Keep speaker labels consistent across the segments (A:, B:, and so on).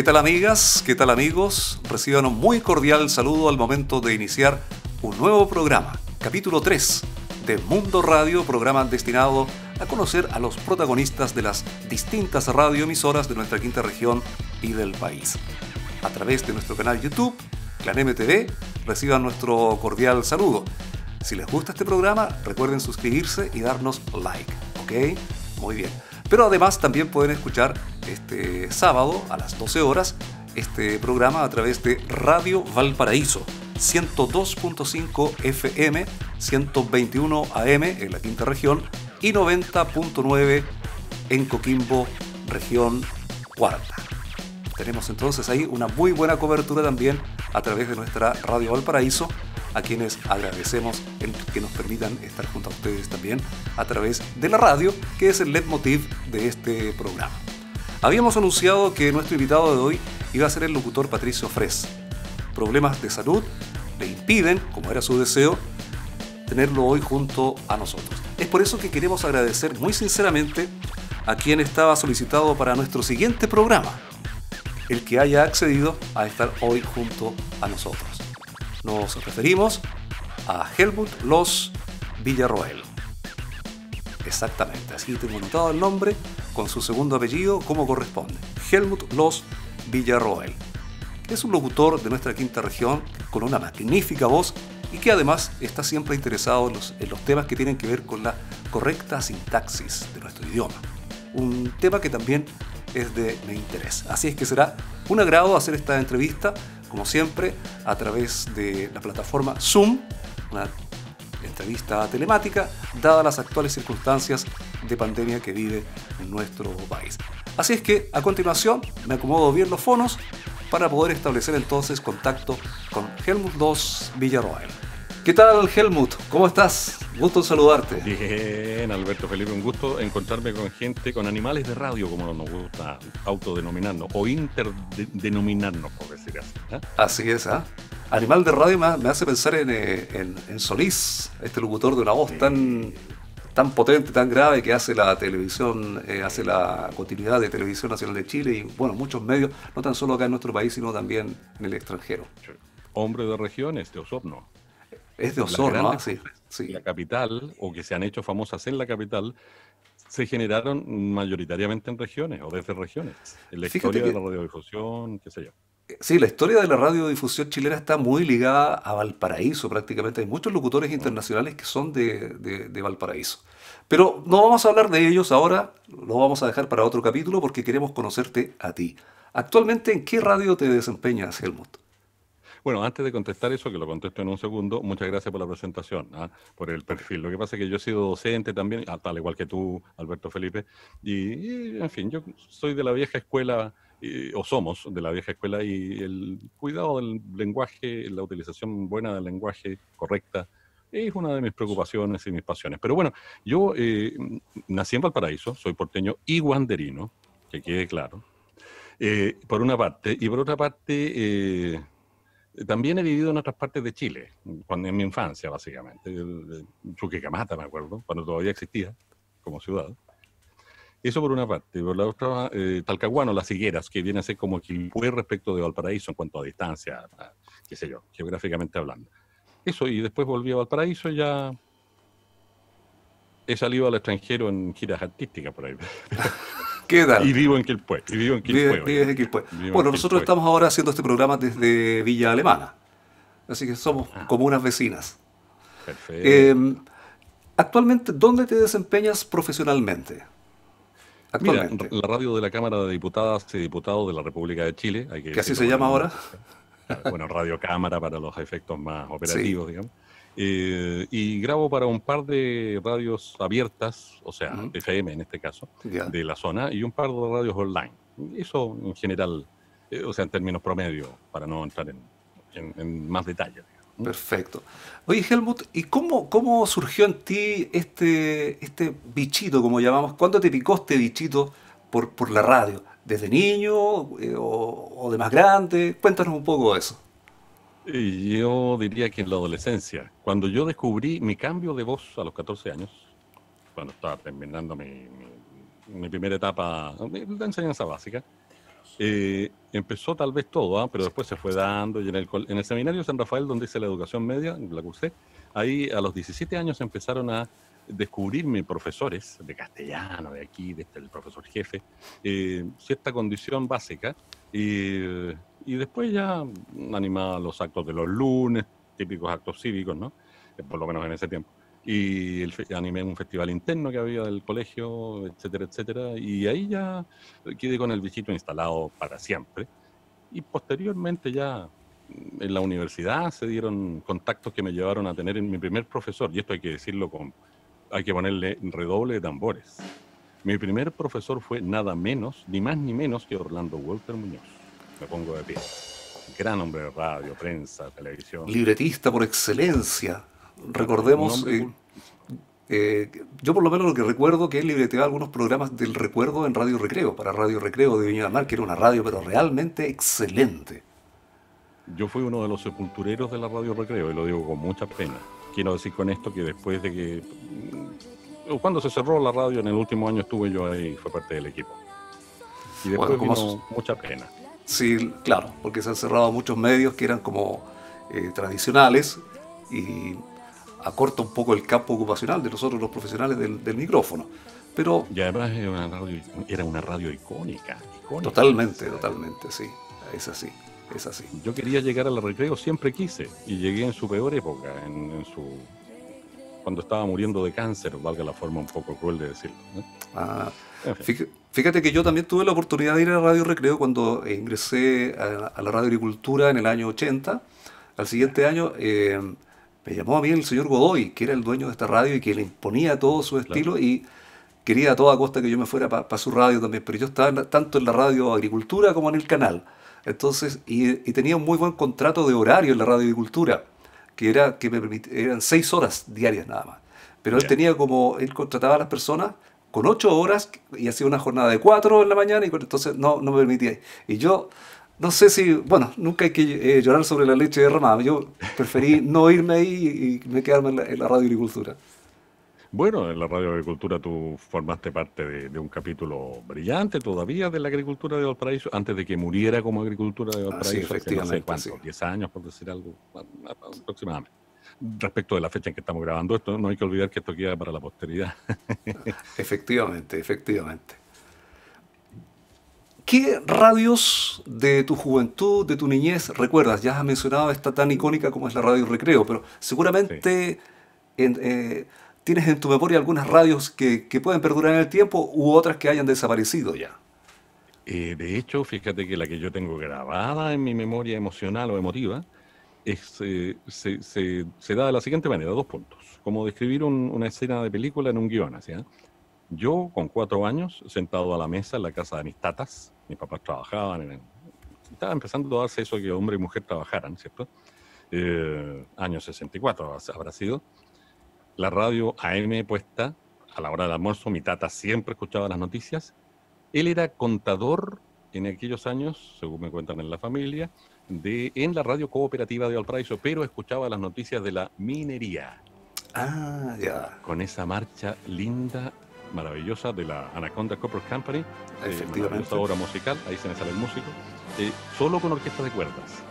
A: ¿Qué tal amigas? ¿Qué tal amigos? Reciban un muy cordial saludo al momento de iniciar un nuevo programa, capítulo 3 de Mundo Radio, programa destinado a conocer a los protagonistas de las distintas radioemisoras de nuestra quinta región y del país. A través de nuestro canal YouTube, Clan MTV, reciban nuestro cordial saludo. Si les gusta este programa, recuerden suscribirse y darnos like, ¿ok? Muy bien. Pero además también pueden escuchar este sábado a las 12 horas este programa a través de Radio Valparaíso 102.5 FM, 121 AM en la quinta región y 90.9 en Coquimbo, región cuarta. Tenemos entonces ahí una muy buena cobertura también a través de nuestra Radio Valparaíso a quienes agradecemos el que nos permitan estar junto a ustedes también a través de la radio, que es el leitmotiv de este programa. Habíamos anunciado que nuestro invitado de hoy iba a ser el locutor Patricio Fres. Problemas de salud le impiden, como era su deseo, tenerlo hoy junto a nosotros. Es por eso que queremos agradecer muy sinceramente a quien estaba solicitado para nuestro siguiente programa, el que haya accedido a estar hoy junto a nosotros. Nos referimos a Helmut Los Villarroel. Exactamente, así tengo anotado el nombre con su segundo apellido como corresponde. Helmut Los Villarroel. Es un locutor de nuestra quinta región con una magnífica voz y que además está siempre interesado en los, temas que tienen que ver con la correcta sintaxis de nuestro idioma. Un tema que también es de mi interés. Así es que será un agrado hacer esta entrevista como siempre, a través de la plataforma Zoom, una entrevista telemática, dadas las actuales circunstancias de pandemia que vive en nuestro país. Así es que a continuación me acomodo bien los fonos para poder establecer entonces contacto con Helmut 2 Villarroel. ¿Qué tal, Helmut? ¿Cómo
B: estás? Gusto saludarte. Bien, Alberto Felipe, un gusto encontrarme con gente, con animales de radio, como nos gusta autodenominarnos, o interdenominarnos, por decir así.
A: ¿eh? Así es, ¿ah? Animal de radio me hace pensar eh, en, Solís, este locutor de una voz tan, tan potente, tan grave que hace la televisión, eh, hace la continuidad de Televisión Nacional de Chile y, bueno, muchos medios, no tan solo acá en nuestro país, sino también en el extranjero.
B: Hombre de regiones, de Osorno.
A: Es de Osorno, ¿ah? ¿no?
B: sí, La capital, o que se han hecho famosas en la capital, se generaron mayoritariamente
A: en regiones o desde regiones. En la historia de la
B: radiodifusión, qué sé yo.
A: Eh, sí, la historia de la radiodifusión chilena está muy ligada a Valparaíso prácticamente. Hay muchos locutores internacionales que son de, de, Valparaíso. Pero no vamos a hablar de ellos ahora, lo vamos a dejar para otro capítulo porque queremos conocerte a ti. Actualmente, ¿en qué radio te desempeñas, Helmut?
B: Bueno, antes de contestar eso, que lo contesto en un segundo, muchas gracias por la presentación, ¿ah? por el perfil. Lo que pasa es que yo he sido docente también, ah, tal igual que tú, Alberto Felipe, y, en fin, yo soy de la vieja escuela. o somos de la vieja escuela y el cuidado del lenguaje, la utilización buena del lenguaje correcta, es una de mis preocupaciones y mis pasiones. Pero bueno, yo eh, nací en Valparaíso, soy porteño y guanderino, que quede claro, eh, por una parte, y por otra parte, eh, eh, también he vivido en otras partes de Chile, cuando, en mi infancia, básicamente. Eh, Chuquicamata, me acuerdo, cuando todavía existía como ciudad. Eso por una parte. Por la otra, eh, Talcahuano, Las Higueras, que viene a ser como equipo respecto de Valparaíso en cuanto a distancia, qué sé yo, geográficamente hablando. Eso, y después volví a Valparaíso y ya he salido al extranjero en giras artísticas por ahí. Y vivo en Quilpue. Bueno, nosotros estamos ahora
A: haciendo este programa desde Villa Alemana. Así que somos ah. como unas vecinas.
B: Perfecto. Em,
A: actualmente, ¿dónde te desempeñas profesionalmente? Actualmente.
B: la radio de la Cámara de Diputadas y Diputados de la República de Chile. que, así se llama ahora? Bueno, radio cámara para los efectos más operativos, digamos. Eh, y grabo para un par de radios abiertas, o sea, FM en este caso, de la zona, y un par de radios online. Eso en general, eh, o sea, en términos promedio, para no
A: entrar en, más detalles. Perfecto. Oye, Helmut, ¿y cómo, cómo surgió en ti este, este bichito, como llamamos? ¿Cuándo te picó este bichito por, por la radio? ¿Desde niño eh, o, o de más grande? Cuéntanos un poco eso.
B: Yo diría que en la adolescencia, cuando yo descubrí mi cambio de voz a los 14 años, cuando estaba terminando mi, primera etapa de enseñanza básica, eh, empezó tal vez todo, ¿ah? pero después se fue dando. Y en el, en el seminario San Rafael, donde hice la educación media, la cursé, ahí a los 17 años empezaron a descubrirme profesores de castellano, de aquí, desde este, el profesor jefe, eh, cierta condición básica. Y eh, y después ya animaba los actos de los lunes, típicos actos cívicos, ¿no? Eh, por lo menos en ese tiempo. Y animé un festival interno que había del colegio, etcétera, etcétera. Y ahí ya quedé con el bichito instalado para siempre. Y posteriormente ya en la universidad se dieron contactos que me llevaron a tener en mi primer profesor, y esto hay que decirlo con, hay que ponerle redoble de tambores. Mi primer profesor fue nada menos, ni más ni menos que Orlando Walter Muñoz. Me pongo de pie. Gran
A: hombre de radio, prensa, televisión. Libretista por excelencia. Recordemos. Eh, eh, yo por lo menos lo que recuerdo que él libreteaba algunos programas del recuerdo en Radio Recreo, para Radio Recreo de Viña Mar, que era una radio pero realmente excelente.
B: Yo fui uno de los sepultureros de la Radio Recreo, y lo digo con mucha pena. Quiero decir con esto que después de que mm, cuando se cerró la radio en el último año estuve yo ahí, fue parte del equipo.
A: Y después bueno, mucha pena. Sí, claro, porque se han cerrado muchos medios que eran como eh, tradicionales y acorta un poco el campo ocupacional de nosotros los profesionales del, micrófono. Pero, y además era una radio, era una radio icónica, Totalmente, totalmente, sí. Es así, es así. Yo
B: quería llegar al la recreo, siempre quise, y llegué en su peor época, en, su
A: cuando estaba muriendo de cáncer, valga la forma un poco cruel de decirlo. Ah, Fíjate que yo también tuve la oportunidad de ir a Radio Recreo cuando ingresé a, la Radio Agricultura en el año 80. Al siguiente año eh, me llamó a mí el señor Godoy, que era el dueño de esta radio y que le imponía todo su estilo y quería a toda costa que yo me fuera para su radio también. Pero yo estaba tanto en la Radio Agricultura como en el canal. Entonces, y, tenía un muy buen contrato de horario en la Radio Agricultura, que, era, que me eran seis horas diarias nada más. Pero él tenía como, él contrataba a las personas con ocho horas y hacía una jornada de cuatro en la mañana y entonces no, no me permitía. Y yo no sé si, bueno, nunca hay que eh, llorar sobre la leche de derramada. Yo preferí no irme ahí y, me quedarme en la, en radio agricultura.
B: Bueno, en la radio agricultura tú formaste parte de, un capítulo brillante todavía de la agricultura de Valparaíso, antes de que muriera como agricultura de ah, Valparaíso, efectivamente, hace 10 años, por decir algo, aproximadamente respecto de la fecha en que estamos grabando esto. No hay que olvidar que esto queda para la posteridad. efectivamente, efectivamente.
A: ¿Qué radios de tu juventud, de tu niñez recuerdas? Ya has mencionado esta tan icónica como es la radio Recreo, pero seguramente eh, tienes en tu memoria algunas radios que, pueden perdurar en el tiempo u otras que hayan desaparecido ya.
B: Eh, de hecho, fíjate que la que yo tengo grabada en mi memoria emocional o emotiva eh, se, da de la siguiente manera, dos puntos. Como describir una escena de película en un guión. ¿sí? ¿eh? Yo, con cuatro años, sentado a la mesa en la casa de mis tatas, mis papás trabajaban, estaba empezando a darse eso que hombre y mujer trabajaran, ¿cierto? Eh, año 64 habrá sido, la radio AM puesta a la hora del almuerzo, mi tata siempre escuchaba las noticias, él era contador en aquellos años, según me cuentan en la familia, de, en la radio cooperativa de Valparaíso, pero escuchaba las noticias de la minería.
A: Ah, ya.
B: Con esa marcha linda, maravillosa de la Anaconda Copper Company. Eh, Efectivamente. Esta obra musical, ahí se me sale el músico. Eh, solo con orquesta de cuerdas.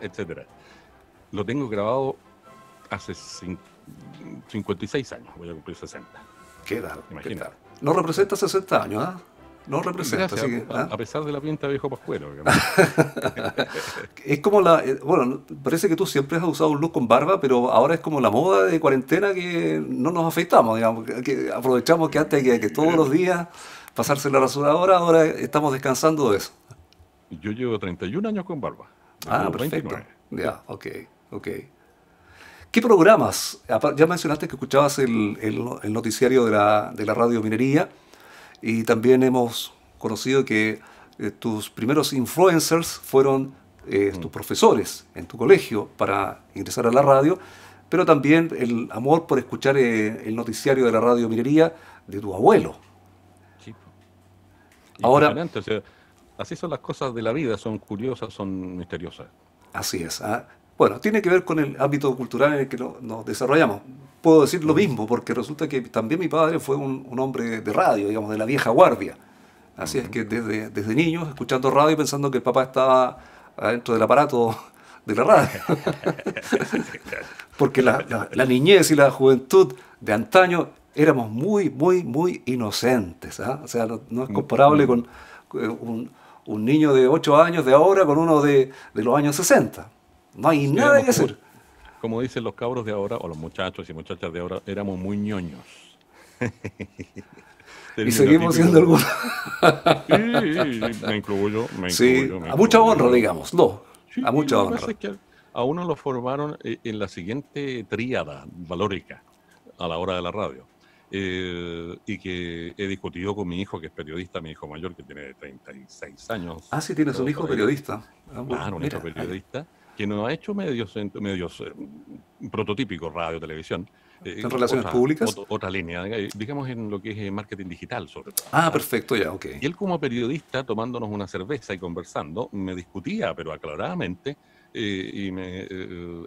B: Etcétera. Lo tengo grabado hace 56 años, voy a cumplir 60. ¿Qué edad
A: no representa 60 años, ¿ah?
B: No representa. así ¿ah? a, pesar de la pinta viejo pascuero.
A: es como la. Eh, bueno, parece que tú siempre has usado un look con barba, pero ahora es como la moda de cuarentena que no nos afeitamos, digamos. Que aprovechamos que antes que, que todos los días pasarse la rasuradora, ahora estamos descansando de eso. Yo llevo 31 años con barba. Ah, perfecto. Ya, ok, ok. ¿Qué programas? Ya mencionaste que escuchabas el, noticiario de la, radio Minería y también hemos conocido que eh, tus primeros influencers fueron eh, tus profesores en tu colegio para ingresar a la radio, pero también el amor por escuchar eh, el noticiario de la radio Minería de tu abuelo. Sí. Ahora...
B: así son las cosas de
A: la vida, son curiosas, son misteriosas. Así es. ¿ah? Bueno, tiene que ver con el ámbito cultural en el que nos desarrollamos. Puedo decir lo mismo, porque resulta que también mi padre fue un, hombre de radio, digamos, de la vieja guardia. Así es que desde, desde niño, escuchando radio y pensando que el papá estaba dentro del aparato de la radio. porque la, niñez y la juventud de antaño éramos muy, muy, muy inocentes. ¿ah? O sea, no, es mm, comparable mm. con, eh, un, niño de 8 años de ahora con uno de, de los años 60. No hay nada que hacer. Como
B: dicen los cabros de ahora, o los muchachos y muchachas de ahora, éramos muy ñoños. y seguimos siendo algunos.
A: sí, me incluyo, a mucha honra, digamos, no. a mucha honra. Es
B: que a uno lo formaron eh, en la siguiente tríada valórica a la hora de la radio. Eh, y que he discutido con mi hijo, que es periodista, mi hijo mayor, que tiene 36 años. Ah, sí, tienes un hijo periodista. Ah, claro, un hijo periodista que no ha hecho medios, eh, prototípicos, radio, televisión. ¿En eh, relaciones públicas? Otra, línea, eh, digamos en lo que es marketing digital, sobre todo. Ah, perfecto, ya, ok. Y él como periodista, tomándonos una cerveza y conversando, me discutía, pero aclaradamente, y me,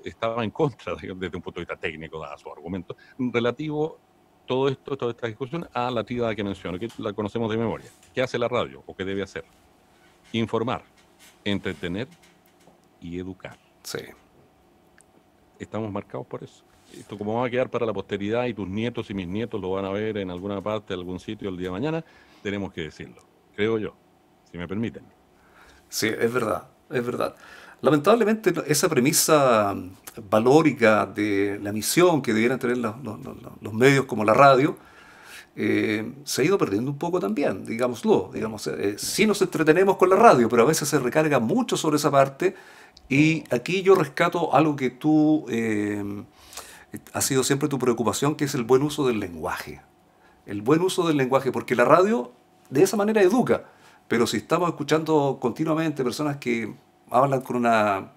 B: estaba en contra, desde un punto de vista técnico, de su argumento, relativo todo esto, toda esta discusión, a la actividad que menciono, que la conocemos de memoria. ¿Qué hace la radio o qué debe hacer? Informar, entretener y educar. Sí. Estamos marcados por eso. Esto como va a quedar para la posteridad y tus nietos y mis nietos lo van a ver en alguna parte,
A: en algún sitio el día de mañana, tenemos que decirlo, creo yo, si me permiten. Sí, es verdad, es verdad. Lamentablemente esa premisa mm, valórica de la misión que debieran tener los, medios como la radio, eh, se ha ido perdiendo un poco también, digámoslo. Digamos, eh, eh, sí nos entretenemos con la radio, pero a veces se recarga mucho sobre esa parte y aquí yo rescato algo que tú eh, ha sido siempre tu preocupación, que es el buen uso del lenguaje. El buen uso del lenguaje, porque la radio de esa manera educa. Pero si estamos escuchando continuamente personas que hablan con una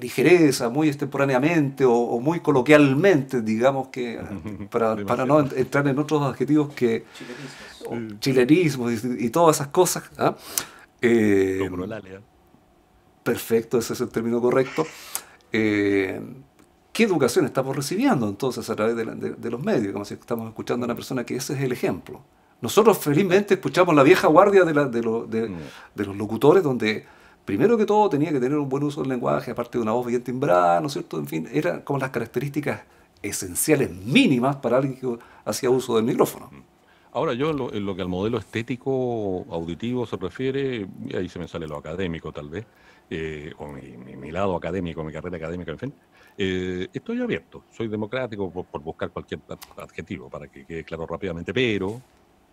A: ligereza, eh, muy extemporáneamente o, muy coloquialmente, digamos que, para, no entrar en otros adjetivos que... Chilenismos. y, todas esas cosas. ¿ah? ¿eh? perfecto, ese es el término correcto, eh, ¿qué educación estamos recibiendo entonces a través de, los medios? Como si estamos escuchando a una persona que ese es el ejemplo. Nosotros felizmente escuchamos la vieja guardia mm. de, los locutores donde primero que todo tenía que tener un buen uso del lenguaje, aparte de una voz bien timbrada, ¿no es cierto? En fin, eran como las características esenciales mínimas para alguien que hacía uso del micrófono. Mm.
B: Ahora, yo en lo, en lo que al modelo estético auditivo se refiere, ahí se me sale lo académico tal vez, eh, o mi, lado académico, mi carrera académica, en fin, eh, estoy abierto, soy democrático por, buscar cualquier adjetivo para que quede claro rápidamente, pero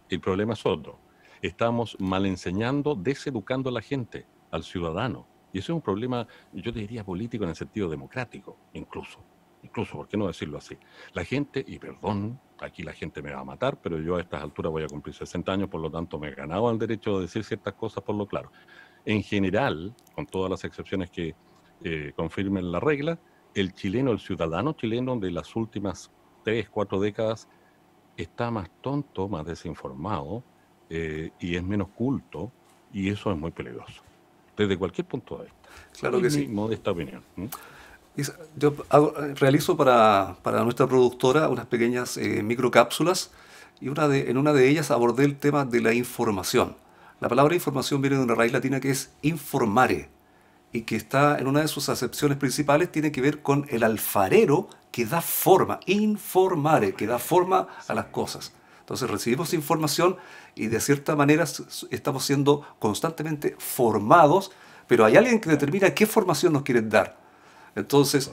B: el problema es otro. Estamos mal enseñando, deseducando a la gente, al ciudadano. Y eso es un problema, yo diría, político en el sentido democrático, incluso. Incluso, ¿por qué no decirlo así? La gente, y perdón, aquí la gente me va a matar, pero yo a estas alturas voy a cumplir 60 años, por lo tanto me he ganado el derecho de decir ciertas cosas por lo claro en general, con todas las excepciones que eh, confirmen la regla, el chileno, el ciudadano chileno de las últimas tres, cuatro décadas, está más tonto, más desinformado eh, y es menos culto, y eso es muy
A: peligroso, desde cualquier punto de vista. Claro que sí. Modesta opinión. Yo eh, realizo para, para, nuestra productora unas pequeñas eh, microcápsulas y una de, en una de ellas abordé el tema de la información. La palabra información viene de una raíz latina que es informare y que está en una de sus acepciones principales, tiene que ver con el alfarero que da forma, informare, que da forma a las cosas. Entonces recibimos información y de cierta manera estamos siendo constantemente formados, pero hay alguien que determina qué formación nos quieren dar. Entonces,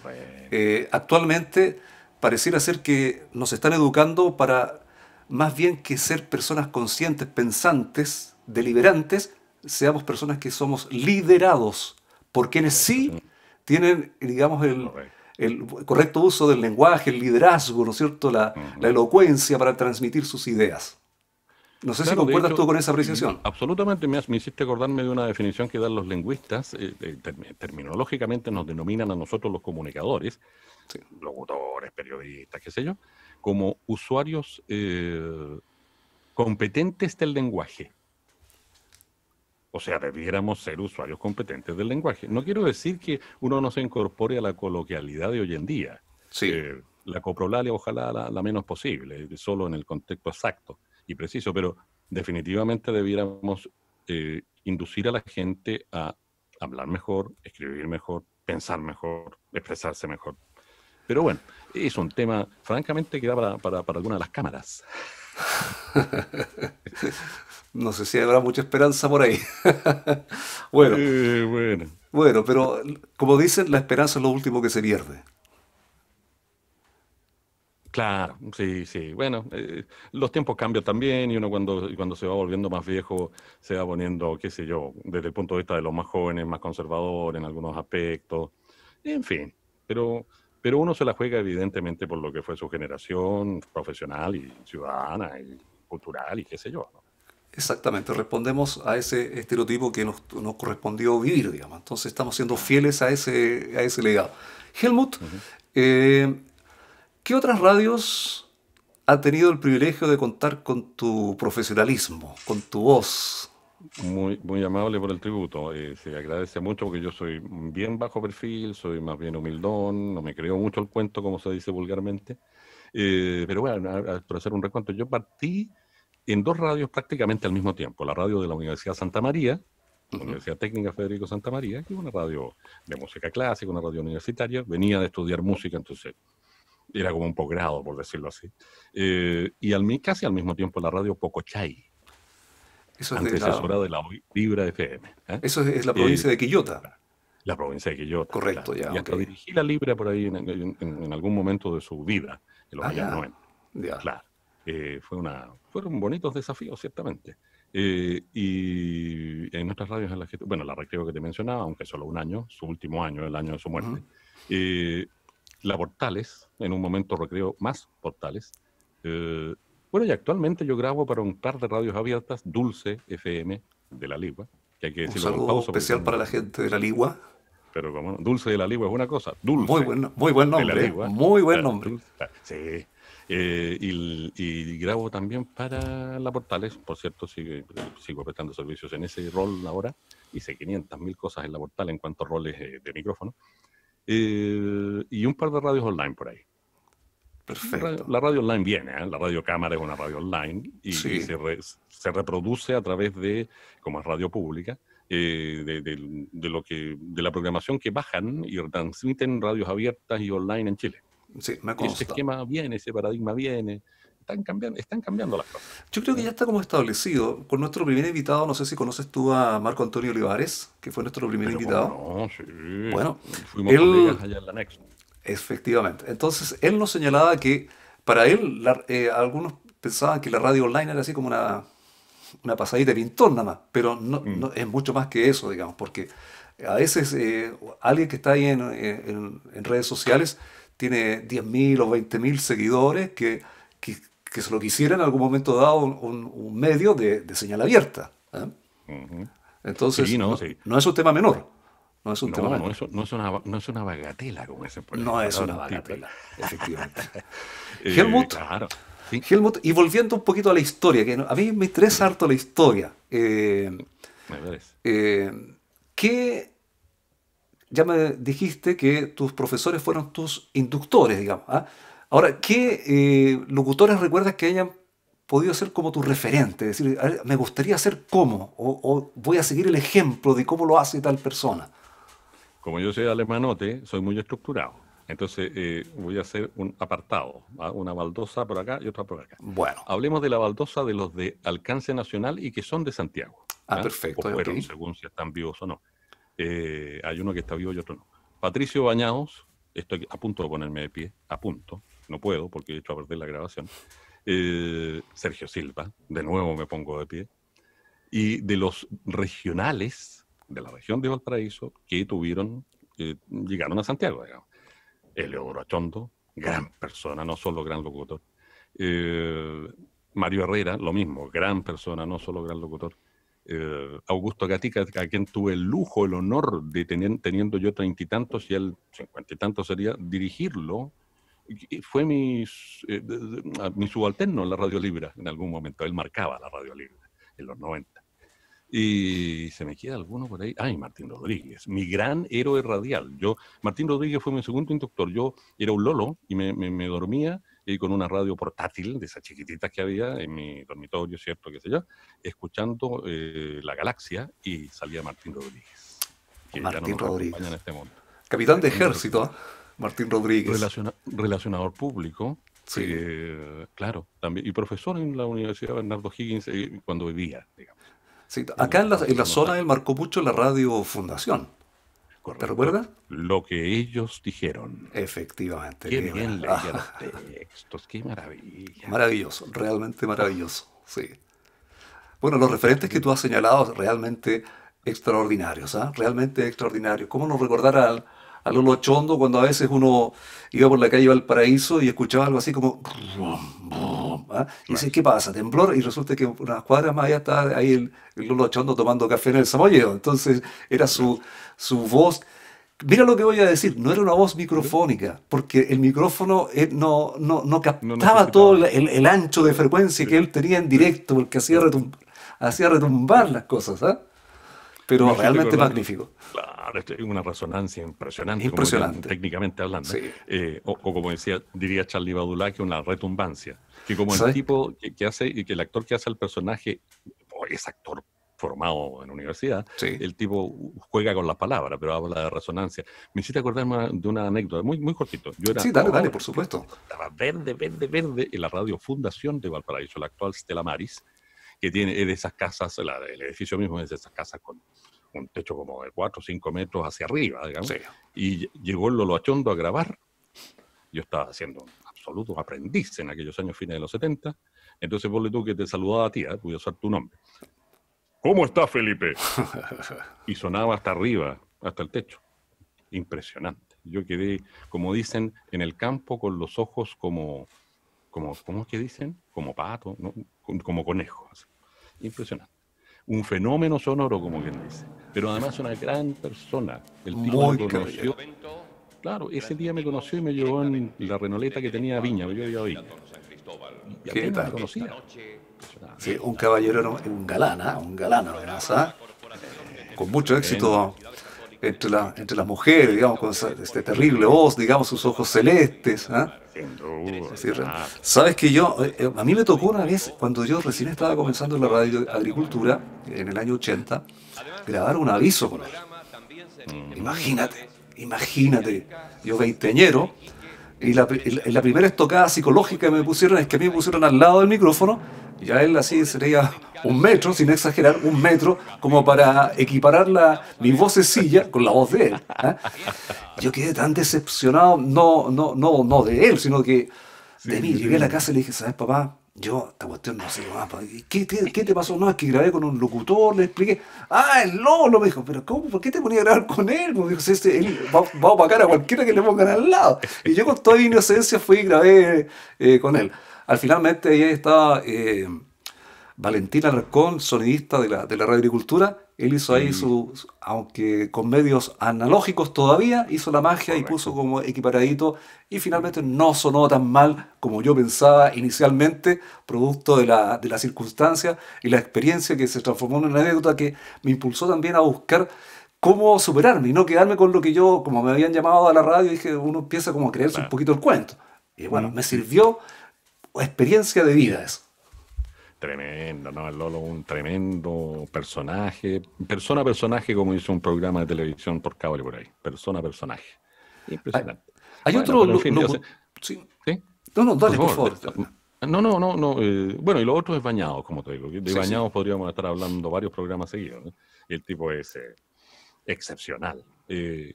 A: eh, actualmente pareciera ser que nos están educando para más bien que ser personas conscientes, pensantes, deliberantes, seamos personas que somos liderados por quienes sí tienen, digamos, el, correcto uso del lenguaje, el liderazgo, ¿no es cierto?, la, elocuencia para transmitir sus ideas. No sé si concuerdas tú con esa apreciación. Mm,
B: absolutamente, me, me, hiciste acordarme de una definición que dan los lingüistas. Eh, terminológicamente nos denominan a nosotros los comunicadores, locutores, periodistas, qué sé yo, como usuarios eh, competentes del lenguaje. O sea, debiéramos ser usuarios competentes del lenguaje. No quiero decir que uno no se incorpore a la coloquialidad de hoy en día. Eh, la coprolalia ojalá la, menos posible, solo en el contexto exacto y preciso, pero definitivamente debiéramos eh, inducir a la gente a hablar mejor, escribir mejor, pensar mejor, expresarse mejor. Pero bueno, es un tema francamente que da para, para, de las cámaras.
A: no sé si habrá mucha esperanza por ahí. bueno, eh, bueno. Bueno, pero como dicen, la esperanza es lo último que se pierde.
B: Claro, sí, sí. Bueno, eh, los tiempos cambian también y uno cuando, cuando se va volviendo más viejo se va poniendo, qué sé yo, desde el punto de vista de los más jóvenes, más conservador en algunos aspectos, en fin. Pero pero uno se la juega evidentemente por lo que fue su generación profesional y ciudadana
A: y cultural y qué sé yo. Exactamente, respondemos a ese estereotipo que nos, correspondió vivir, digamos. Entonces estamos siendo fieles a ese, a ese legado. Helmut, eh, ¿qué otras radios ha tenido el privilegio de contar con tu profesionalismo, con tu voz? Muy, muy amable por el
B: tributo. Eh, se agradece mucho porque yo soy bien bajo perfil, soy más bien humildón, no me creo mucho el cuento, como se dice vulgarmente. Eh, pero bueno, a, para hacer un recuento, yo partí en dos radios prácticamente al mismo tiempo. La radio de la Universidad Santa María, la Universidad Técnica Federico Santa María, que es una radio de música clásica, una radio universitaria. Venía de estudiar música, entonces era como un posgrado, por decirlo así. Eh, y al, casi al mismo tiempo la radio Pocochay ¿eh? Eso es de la, de FM. Eso es, la provincia de Quillota. La provincia de Quillota. Correcto, ya. Y hasta dirigí la Libra por ahí en, algún momento de su vida, en los ah, años 90. Ya. Claro. Eh, fueron bonitos desafíos, ciertamente. Eh, y en nuestras radios en la gente. Bueno, la recreo que te mencionaba, aunque solo un año, su último año, el año de su muerte. la Portales, en un momento recreo más Portales, bueno, y actualmente yo grabo para un par de radios abiertas, Dulce FM de la Ligua, que hay que un saludo especial para la gente de la Ligua. Pero como Dulce de la Ligua es una cosa, Dulce. Muy buen, nombre, muy buen nombre. sí. y, grabo también para la Portales, por cierto, sigo, sigo prestando servicios en ese rol ahora. Hice 500.000 cosas en la Portales en cuanto a roles eh, de micrófono. Eh, y un par de radios online por ahí. Perfecto. La radio online viene, ¿eh? la radio cámara es una radio online y, se, reproduce a través de, como es radio pública, eh, de, lo que, de la programación que bajan y transmiten radios abiertas y
A: online en Chile. Ese esquema viene, ese paradigma viene. Están cambiando, están cambiando las cosas. Yo creo que ya está como establecido. Con nuestro primer invitado, no sé si conoces tú a Marco Antonio Olivares, que fue nuestro primer invitado. sí. Bueno, fuimos él... allá en la Nexo. Efectivamente. Entonces, él nos señalaba que para él, eh, algunos pensaban que la radio online era así como una, una pasadita de nada más, pero mm. no, es mucho más que eso, digamos, porque a veces eh, alguien que está ahí en, eh, redes sociales tiene 10.000 o 20.000 seguidores que, que, se lo quisiera en algún momento dado un, medio de, señal abierta. Entonces, no, es un tema menor.
B: No es no, No es, una, no es, una, bagatela, como ese No es una bagatela,
A: efectivamente. Helmut. Eh, claro. y volviendo un poquito a la historia, que a mí me interesa harto la historia. Eh, me eh, ¿Qué ya me dijiste que tus profesores fueron tus inductores, digamos. ¿ah? Ahora, ¿qué eh, locutores recuerdas que hayan podido ser como tu referente? decir, me gustaría ser como, o, voy a seguir el ejemplo de cómo lo hace tal persona
B: como yo soy alemanote, soy muy estructurado. Entonces eh, voy a hacer un apartado, una baldosa por acá y otra por acá. Bueno. Hablemos de la baldosa de los de alcance nacional y que son de Santiago. Ah, perfecto. O según si están vivos o no. Eh, hay uno que está vivo y otro no. Patricio Bañados, estoy a punto de ponerme de pie, a punto, no puedo porque he hecho a perder la grabación. Eh, Sergio Silva, de nuevo me pongo de pie. Y de los regionales, de la región de Valparaíso que tuvieron, llegaron a Santiago, digamos. Eleodoro Achondo, gran persona, no solo gran locutor. Eh, Mario Herrera, lo mismo, gran persona, no solo gran locutor. Eh, Augusto Gatica, a quien tuve el lujo, el honor de teniendo yo treinta y tantos y él cincuenta y tantos sería, dirigirlo, fue mi, eh, mi subalterno en la Radio Libra en algún momento. Él marcaba la Radio Libra en los noventa. Y se me queda alguno por ahí. Ay, Martín Rodríguez, mi gran héroe radial. Yo, Martín Rodríguez fue mi segundo inductor. Yo era un lolo y me, dormía y eh, con una radio portátil de esas chiquititas que había en mi dormitorio, ¿cierto? que sé yo? Escuchando eh, La Galaxia y salía Martín
A: Rodríguez.
B: Este Martín Rodríguez. Capitán de ejército, ¿eh? Martín Rodríguez. relacionador público. Sí. claro, también. Y profesor en la
A: Universidad Bernardo Higgins cuando vivía, digamos. Sí, acá en la, zona él marcó mucho la radio Fundación. ¿Te recuerdas?
B: Lo que ellos
A: dijeron. Efectivamente. Qué, bien leía textos, qué maravilla. Maravilloso, realmente ah. maravilloso, sí. Bueno, los referentes que tú has señalado realmente extraordinarios, ¿ah? realmente extraordinarios. ¿Cómo nos recordar al, a lo Chondo cuando a veces uno iba por la calle Valparaíso y escuchaba algo así como... ¿ah? Y ¿qué pasa? Temblor y resulta que unas cuadras más allá está ahí el, Lolo Chondo tomando café en el Samoyedo. Entonces era su, su voz. Mira lo que voy a decir, no era una voz microfónica, porque el micrófono eh, no, no, no captaba todo el, ancho de frecuencia que él tenía en directo, porque hacía, retumbar, hacía retumbar las cosas. ¿ah? pero realmente magnífico.
B: Claro, una resonancia impresionante. Impresionante. técnicamente hablando. Eh, o, como decía, diría Charlie que una retumbancia. Que como el tipo que, hace, y que el actor que hace el personaje, es actor formado en universidad, el tipo juega con las palabras, pero habla de resonancia. Me hiciste acordar de una anécdota, muy, muy cortito. Yo era, sí, dale, dale, por supuesto. Estaba verde, verde, verde en la radio Fundación de Valparaíso, la actual Stella Maris, que tiene, es de esas casas, la, el edificio mismo es de esas casas con un techo como de 4 o 5 metros hacia arriba, digamos. Y llegó el Loloachondo a grabar. Yo estaba siendo un absoluto aprendiz en aquellos años fines de los 70. Entonces le tú que te saludaba a ti, ¿eh? voy a usar tu nombre. ¿Cómo estás, Felipe? y sonaba hasta arriba, hasta el techo. Impresionante. Yo quedé, como dicen, en el campo con los ojos como, como ¿cómo es que dicen? Como pato, ¿no? como conejos, Impresionante. Un fenómeno sonoro, como quien dice. Pero además una gran persona. El tipo Muy conoció. Claro, ese día me conoció y me llevó en la renoleta que tenía Viña, yo había oído, Y tal? conocía.
A: un caballero, un galán, ¿eh? un galán además, con mucho éxito entre, entre las mujeres, digamos, con este terrible voz, digamos, sus ojos celestes. ah Uh, Sabes que yo, eh, eh, a mí me tocó una vez, cuando yo recién estaba comenzando en la radio agricultura, en el año 80, grabar un aviso con él. Mm. Imagínate, imagínate, yo veinteñero, y la, la, primera estocada psicológica que me pusieron es que a mí me pusieron al lado del micrófono y a él así sería un metro, sin exagerar, un metro, como para equiparar la, mi vocecilla con la voz de él. ¿ah? Yo quedé tan decepcionado, no, no, no, no de él, sino que de mí. Llegué a la casa y le dije, ¿sabes, papá? Yo, esta cuestión no sé, ¿qué, te, pues, ¿qué te pasó? No, es que grabé con un locutor, le expliqué. Ah, el No, me dijo, pero ¿cómo? ¿Por qué te ponía a grabar con él? Me pues, dijo, este él va, a opacar a cualquiera que le pongan al lado. Y yo con toda mi inocencia fui y grabé eh, con él. Al finalmente este ella estaba... Eh, Valentín Alarcón, sonidista de la, de la Radio Agricultura, él hizo ahí mm. su, aunque con medios analógicos todavía, hizo la magia y puso como equiparadito y finalmente no sonó tan mal como yo pensaba inicialmente, producto de la, de la circunstancia y la experiencia que se transformó en una anécdota que me impulsó también a buscar cómo superarme y no quedarme con lo que yo, como me habían llamado a la radio, dije, uno empieza como a creerse un poquito el cuento. Y bueno, mm. me sirvió experiencia de vida eso.
B: Tremendo, ¿no? El Lolo, un tremendo personaje. Persona personaje, como hizo un programa de televisión por cable por ahí. Persona personaje. Impresionante. Hay, otro. sí. No,
A: no, dale, por favor.
B: Eh, no, no, no, no. Eh, bueno, y lo otro es Bañado, como te digo. De Bañados podríamos estar hablando varios programas seguidos. el tipo es eh, excepcional.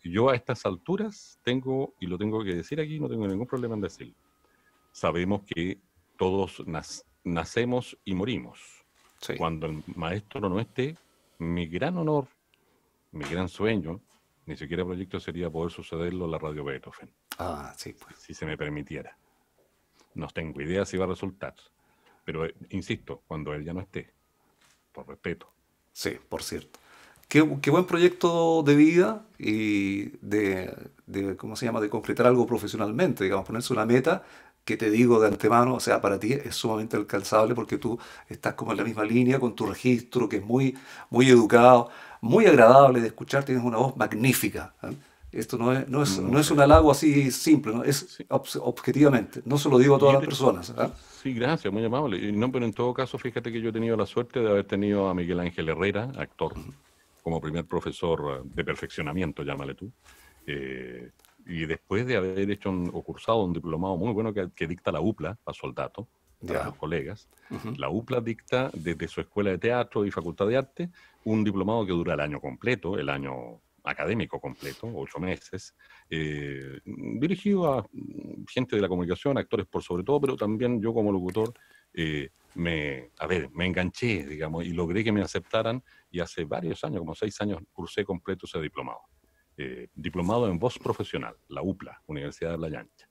B: yo a estas alturas tengo, y lo tengo que decir aquí, no tengo ningún problema en decirlo. Sabemos que todos nas nacemos y morimos. Cuando el maestro no esté, mi gran honor, mi gran sueño, ni siquiera proyecto sería poder sucederlo a la radio Beethoven. Ah, sí, pues. Si se me permitiera. No tengo idea si va a resultar. Pero eh, insisto,
A: cuando él ya no esté, por respeto. Sí, por cierto. Qué, buen proyecto de vida y de, de, ¿cómo se llama?, de concretar algo profesionalmente, digamos, ponerse una meta que te digo de antemano, o sea, para ti es sumamente alcanzable porque tú estás como en la misma línea con tu registro, que es muy, muy educado, muy agradable de escuchar, tienes una voz magnífica. ¿eh? Esto no es, no, es, no, es eh, un halago así simple, ¿no? es objetivamente, no se lo digo a todas las personas. ¿eh?
B: Sí, gracias, muy amable. No, pero en todo caso, fíjate que yo he tenido la suerte de haber tenido a Miguel Ángel Herrera, actor, como primer profesor de perfeccionamiento, llámale tú y después de haber hecho un, o cursado un diplomado muy bueno que, dicta la UPLA, pasó el dato, para los colegas, la UPLA dicta desde su escuela de teatro y facultad de arte un diplomado que dura el año completo, el año académico completo, ocho meses, eh, dirigido a gente de la comunicación, actores por sobre todo, pero también yo como locutor eh, me, a ver, me enganché, digamos, y logré que me aceptaran y hace varios años, como seis años, cursé completo ese diplomado. Eh, diplomado en voz profesional, la UPLA, Universidad de La Llancha.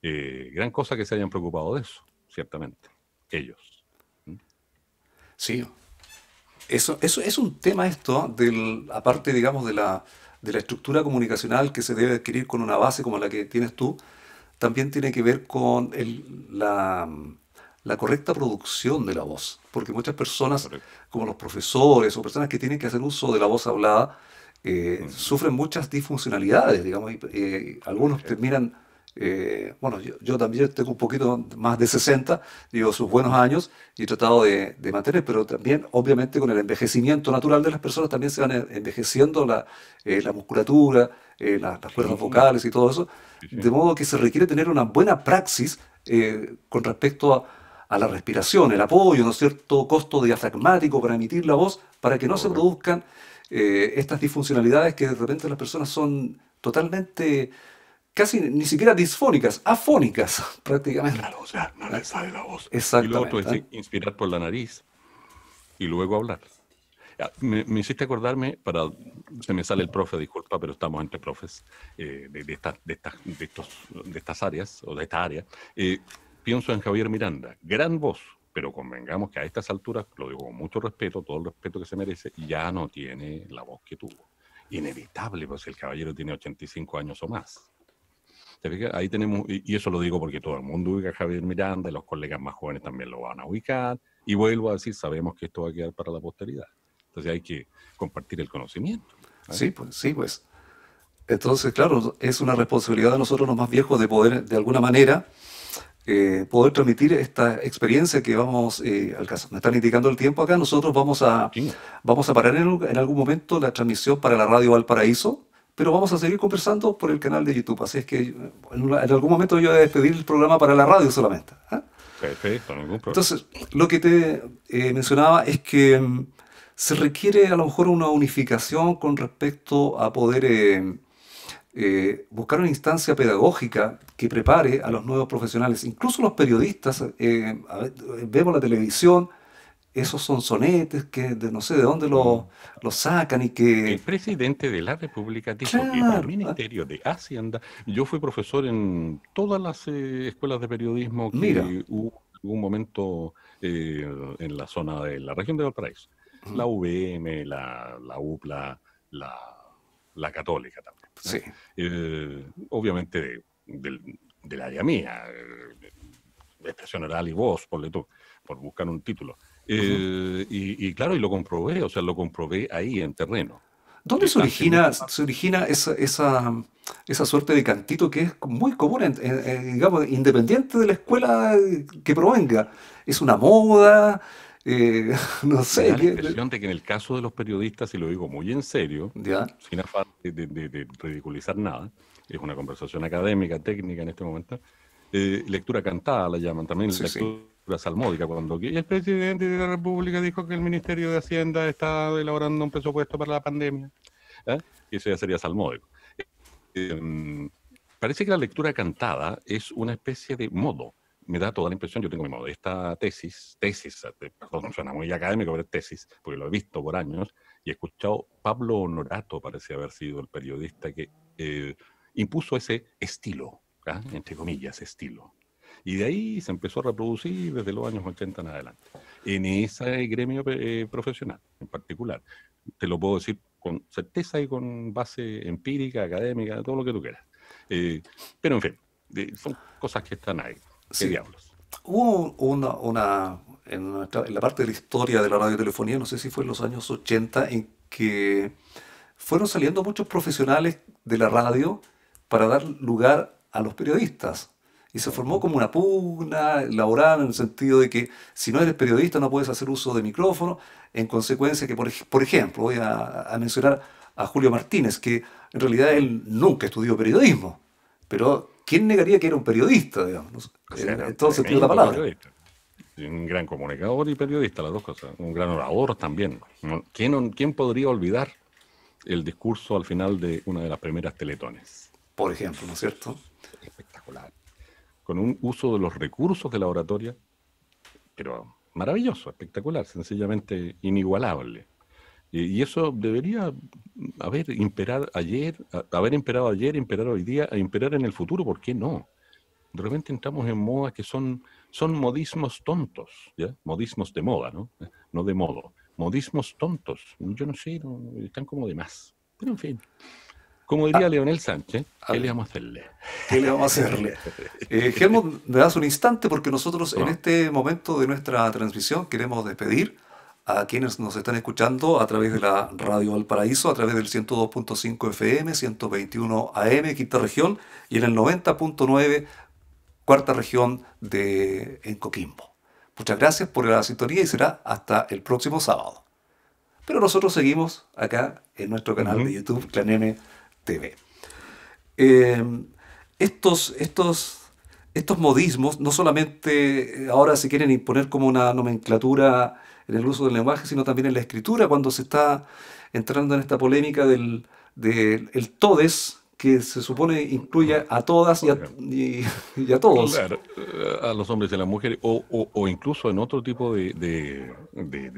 B: Eh, gran cosa que se hayan preocupado de eso, ciertamente, ellos. ¿Mm?
A: Sí, eso, eso es un tema esto, del, aparte, digamos, de la, de la estructura comunicacional que se debe adquirir con una base como la que tienes tú, también tiene que ver con la, la, correcta producción de la voz. Porque muchas personas, como los profesores o personas que tienen que hacer uso de la voz hablada, eh, sufren muchas disfuncionalidades, digamos, eh, algunos terminan, eh, bueno, yo, también tengo un poquito más de 60, digo, sus buenos años y he tratado de, mantener, pero también, obviamente, con el envejecimiento natural de las personas, también se van envejeciendo la, musculatura, las cuerdas vocales y todo eso, de modo que se requiere tener una buena praxis con respecto a a la respiración, el apoyo, ¿no es cierto?, costo diafragmático para emitir la voz, para que no se produzcan eh, estas disfuncionalidades que de repente las personas son totalmente, casi ni siquiera disfónicas, afónicas prácticamente. La voz, no le sale la voz. Exactamente. Y luego es
B: inspirar por la nariz y luego hablar. Me, hiciste acordarme, para, se me sale el profe, disculpa, pero estamos entre profes eh, de, de, de, de estas áreas, o de esta área. Eh, pienso en Javier Miranda, gran voz, pero convengamos que a estas alturas, lo digo con mucho respeto, todo el respeto que se merece, ya no tiene la voz que tuvo. Inevitable, pues el caballero tiene 85 años o más. Ahí tenemos, y eso lo digo porque todo el mundo ubica a Javier Miranda, y los colegas más jóvenes también lo van a ubicar, y vuelvo a decir, sabemos que esto va a quedar para la posteridad. Entonces hay que compartir el conocimiento.
A: Sí, pues, sí, pues. Entonces, claro, es una responsabilidad de nosotros los más viejos de poder, de alguna manera, eh, poder transmitir esta experiencia que vamos eh, al caso. Me están indicando el tiempo acá. Nosotros vamos a, vamos a parar en, algún momento la transmisión para la radio Valparaíso, pero vamos a seguir conversando por el canal de YouTube. Así es que eh, en, algún momento yo voy a despedir el programa para la radio solamente. ¿ah?
B: Perfecto, problema. Entonces,
A: lo que te mencionaba es que mm, se requiere a lo mejor una unificación con respecto a poder eh, buscar una instancia pedagógica que prepare a los nuevos profesionales. Incluso los periodistas, eh, vemos la televisión, esos son sonetes que no sé de dónde los mm. sacan y que... El
B: presidente de la República dijo que el Ministerio de Hacienda, yo fui profesor en todas las eh, escuelas de periodismo que hubo en algún momento en la zona de la región de Valparaíso. La VM, la, UPLA, la Católica también. Sí. Eh, obviamente de, del, área mía, eh, expresión oral y voz, por, por buscar un título. Eh, y, claro, y lo comprobé, o sea, lo comprobé ahí en terreno. ¿Dónde se origina,
A: se origina esa, esa, esa, suerte de cantito que es muy común, digamos, independiente de la escuela que provenga? ¿Es una moda? Eh, no sé. la eh. impresión
B: de que en el caso de los periodistas, y lo digo muy en serio, sin afán de, ridiculizar nada, es una conversación académica, técnica en este momento, eh, lectura cantada la llaman también, lectura salmódica, cuando y el presidente de la República dijo que el Ministerio de Hacienda está elaborando un presupuesto para la pandemia. Eso ya sería salmódico. Mm, parece que la lectura cantada es una especie de modo me da toda la impresión, yo tengo mi esta tesis, tesis, perdón, suena muy académico, pero es tesis, porque lo he visto por años, y he escuchado, Pablo Honorato parece haber sido el periodista que eh, impuso ese estilo, ¿ah? entre comillas, estilo. Y de ahí se empezó a reproducir desde los años 80 en adelante, en ese gremio eh, profesional en particular. Te lo puedo decir con certeza y con base empírica, académica, todo lo que tú quieras. Eh, pero en fin, son cosas que están ahí.
A: Sí. diablos? Hubo una, una en, la parte de la historia de la radiotelefonía, no sé si fue en los años 80, en que fueron saliendo muchos profesionales de la radio para dar lugar a los periodistas. Y se formó como una pugna laboral en el sentido de que si no eres periodista no puedes hacer uso de micrófono. En consecuencia que, por, por ejemplo, voy a, a mencionar a Julio Martínez, que en realidad él nunca estudió periodismo, pero ¿quién negaría que era un periodista? Digamos? Eh, la palabra. Un gran comunicador y
B: periodista, las dos cosas. Un gran orador también. ¿Quién, ¿Quién podría olvidar el discurso al final de una de las primeras teletones? Por ejemplo, ¿no es cierto? Espectacular. Con un uso de los recursos de la oratoria, pero maravilloso, espectacular, sencillamente inigualable. Eh, y eso debería mm, haber imperado ayer, haber imperado ayer, imperar hoy día, e imperar en el futuro, ¿por qué no? De repente entramos en modas que son, son modismos tontos, ¿ya? modismos de moda, ¿no? Eh, no de modo. Modismos tontos. Yo no sé, están como de más. Pero en fin.
A: Como diría ah, Leonel Sánchez, ¿qué le vamos a hacerle?
B: ¿Qué le vamos a hacerle?
A: eh, me das un instante porque nosotros en este momento de nuestra transmisión queremos despedir a quienes nos están escuchando a través de la Radio Valparaíso, a través del 102.5 FM, 121 AM, quinta región, y en el 90.9, cuarta región de en Coquimbo. Muchas gracias por la sintonía y será hasta el próximo sábado. Pero nosotros seguimos acá en nuestro canal de YouTube, Clanene TV. Eh, estos, estos, estos modismos no solamente eh, ahora se quieren imponer como una nomenclatura en el uso del lenguaje, sino también en la escritura, cuando se está entrando en esta polémica del, todes, que se supone incluye a todas y a, todos.
B: Eh, a los hombres y a las mujeres, o, incluso en otro tipo de,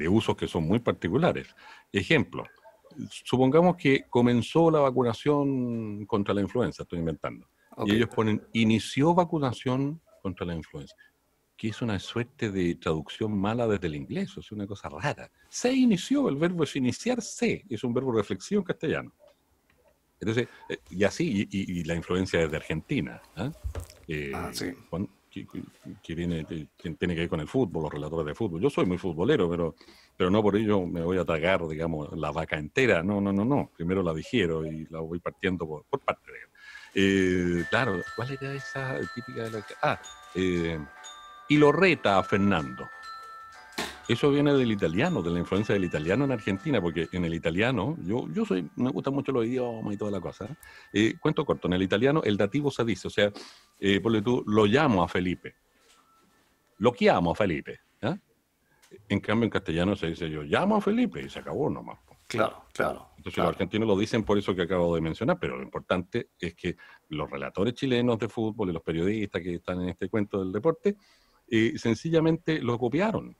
B: usos que son muy particulares. Ejemplo, supongamos que comenzó la vacunación contra la influenza, estoy inventando, y ellos ponen, inició vacunación contra la influenza que es una suerte de traducción mala desde el inglés, es una cosa rara. Se inició, el verbo es iniciarse, es un verbo reflexivo castellano. Entonces, eh, y así, y, la influencia desde Argentina, ah, eh, ah que, viene, tiene que ver con el fútbol, los relatores de fútbol. Yo soy muy futbolero, pero, pero no por ello me voy a tragar, digamos, la vaca entera. No, no, no, no. Primero la digiero y la voy partiendo por, por parte. Eh, claro, ¿cuál era esa
A: típica de la que...
B: Ah, y lo reta a Fernando. Eso viene del italiano, de la influencia del italiano en Argentina, porque en el italiano, yo, yo soy, me gustan mucho los idiomas y toda la cosa. Eh, cuento corto, en el italiano el dativo se dice, o sea, eh, ponle tú, lo llamo a Felipe, lo llamo a Felipe. ¿eh? En cambio, en castellano se dice yo llamo a Felipe y se acabó nomás. Claro, claro. Entonces los argentinos lo dicen por eso que acabo de mencionar, pero lo importante es que los relatores chilenos de fútbol y los periodistas que están en este cuento del deporte sencillamente lo copiaron,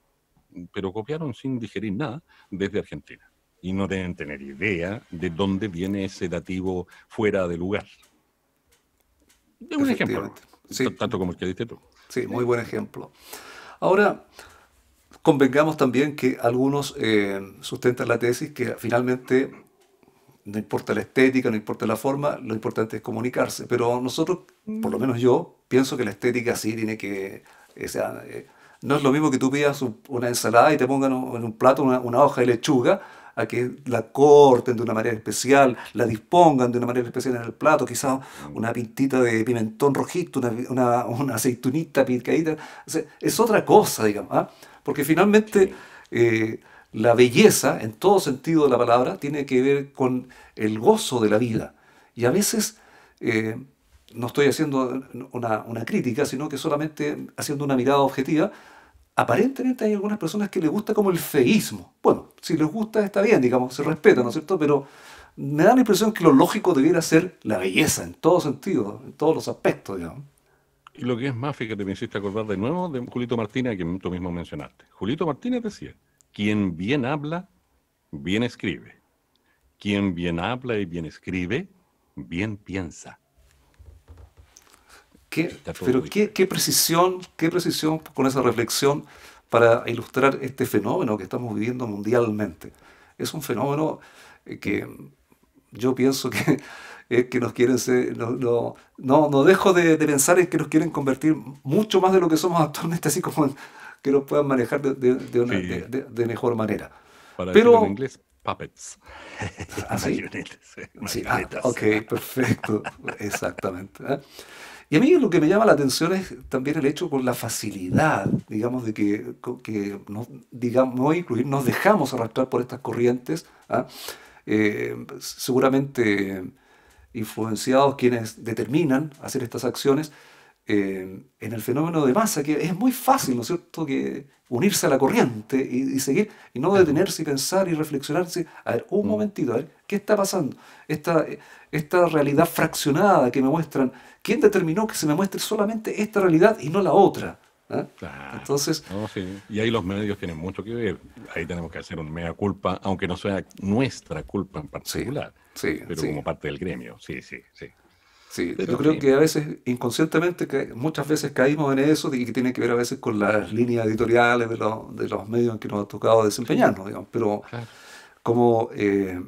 B: pero copiaron sin digerir nada desde Argentina. Y no deben tener idea de dónde viene ese dativo fuera de lugar. Es un ejemplo,
A: tanto como el que diste tú. Sí, muy buen ejemplo. Ahora, convengamos también que algunos eh, sustentan la tesis que finalmente no importa la estética, no importa la forma, lo importante es comunicarse. Pero nosotros, por lo menos yo, pienso que la estética sí tiene que eh, no es lo mismo que tú pidas una ensalada y te pongan en un plato una, hoja de lechuga a que la corten de una manera especial, la dispongan de una manera especial en el plato, quizás mm. una pintita de pimentón rojito, una, aceitunita picadita. es otra cosa, digamos, ¿ah? porque finalmente eh, la belleza, en todo sentido de la palabra, tiene que ver con el gozo de la vida. Y a veces eh, no estoy haciendo una, crítica, sino que solamente haciendo una mirada objetiva, aparentemente hay algunas personas que les gusta como el feísmo. Bueno, si les gusta está bien, digamos, se respeta, ¿no es cierto? Pero me da la impresión que lo lógico debiera ser la belleza en todo sentido, en todos los aspectos, digamos.
B: Y lo que es más, fíjate, me hiciste acordar de nuevo de Julito Martínez, que tú mismo mencionaste. Julito Martínez decía, quien bien habla, bien escribe. Quien bien habla y
A: bien escribe, bien piensa pero qué, precisión, qué precisión con esa reflexión para ilustrar este fenómeno que estamos viviendo mundialmente. Es un fenómeno eh, que yo pienso que, que nos quieren, ser, no, no, dejo de, pensar en que nos quieren convertir mucho más de lo que somos actualmente, así como que nos puedan manejar de, mejor manera. Para pero, en inglés, puppets. ¿Ah, sí? Eh, sí. Ah, ok, perfecto. Exactamente. ¿eh? Y a mí lo que me llama la atención es también el hecho con la facilidad, digamos, de que, que nos, digamos, incluir, nos dejamos arrastrar por estas corrientes, ¿ah? eh, seguramente influenciados quienes determinan hacer estas acciones, eh, en el fenómeno de masa, que es muy fácil, ¿no es cierto?, que unirse a la corriente y, seguir, y no detenerse y pensar y reflexionarse, a ver, un mm. momentito, a ver, ¿qué está pasando? Esta, esta realidad fraccionada que me muestran, ¿quién determinó que se me muestre solamente esta realidad y no la otra? ¿Ah?
B: Entonces, y ahí los medios tienen mucho que ver. Ahí tenemos que hacer una mega culpa, aunque no sea nuestra culpa en particular, pero como parte del gremio. Sí, sí, sí. Sí, yo creo que a
A: veces inconscientemente, muchas veces caímos en eso y que tiene que ver a veces con las líneas editoriales de los, medios en que nos ha tocado desempeñarnos, digamos. Pero como, eh,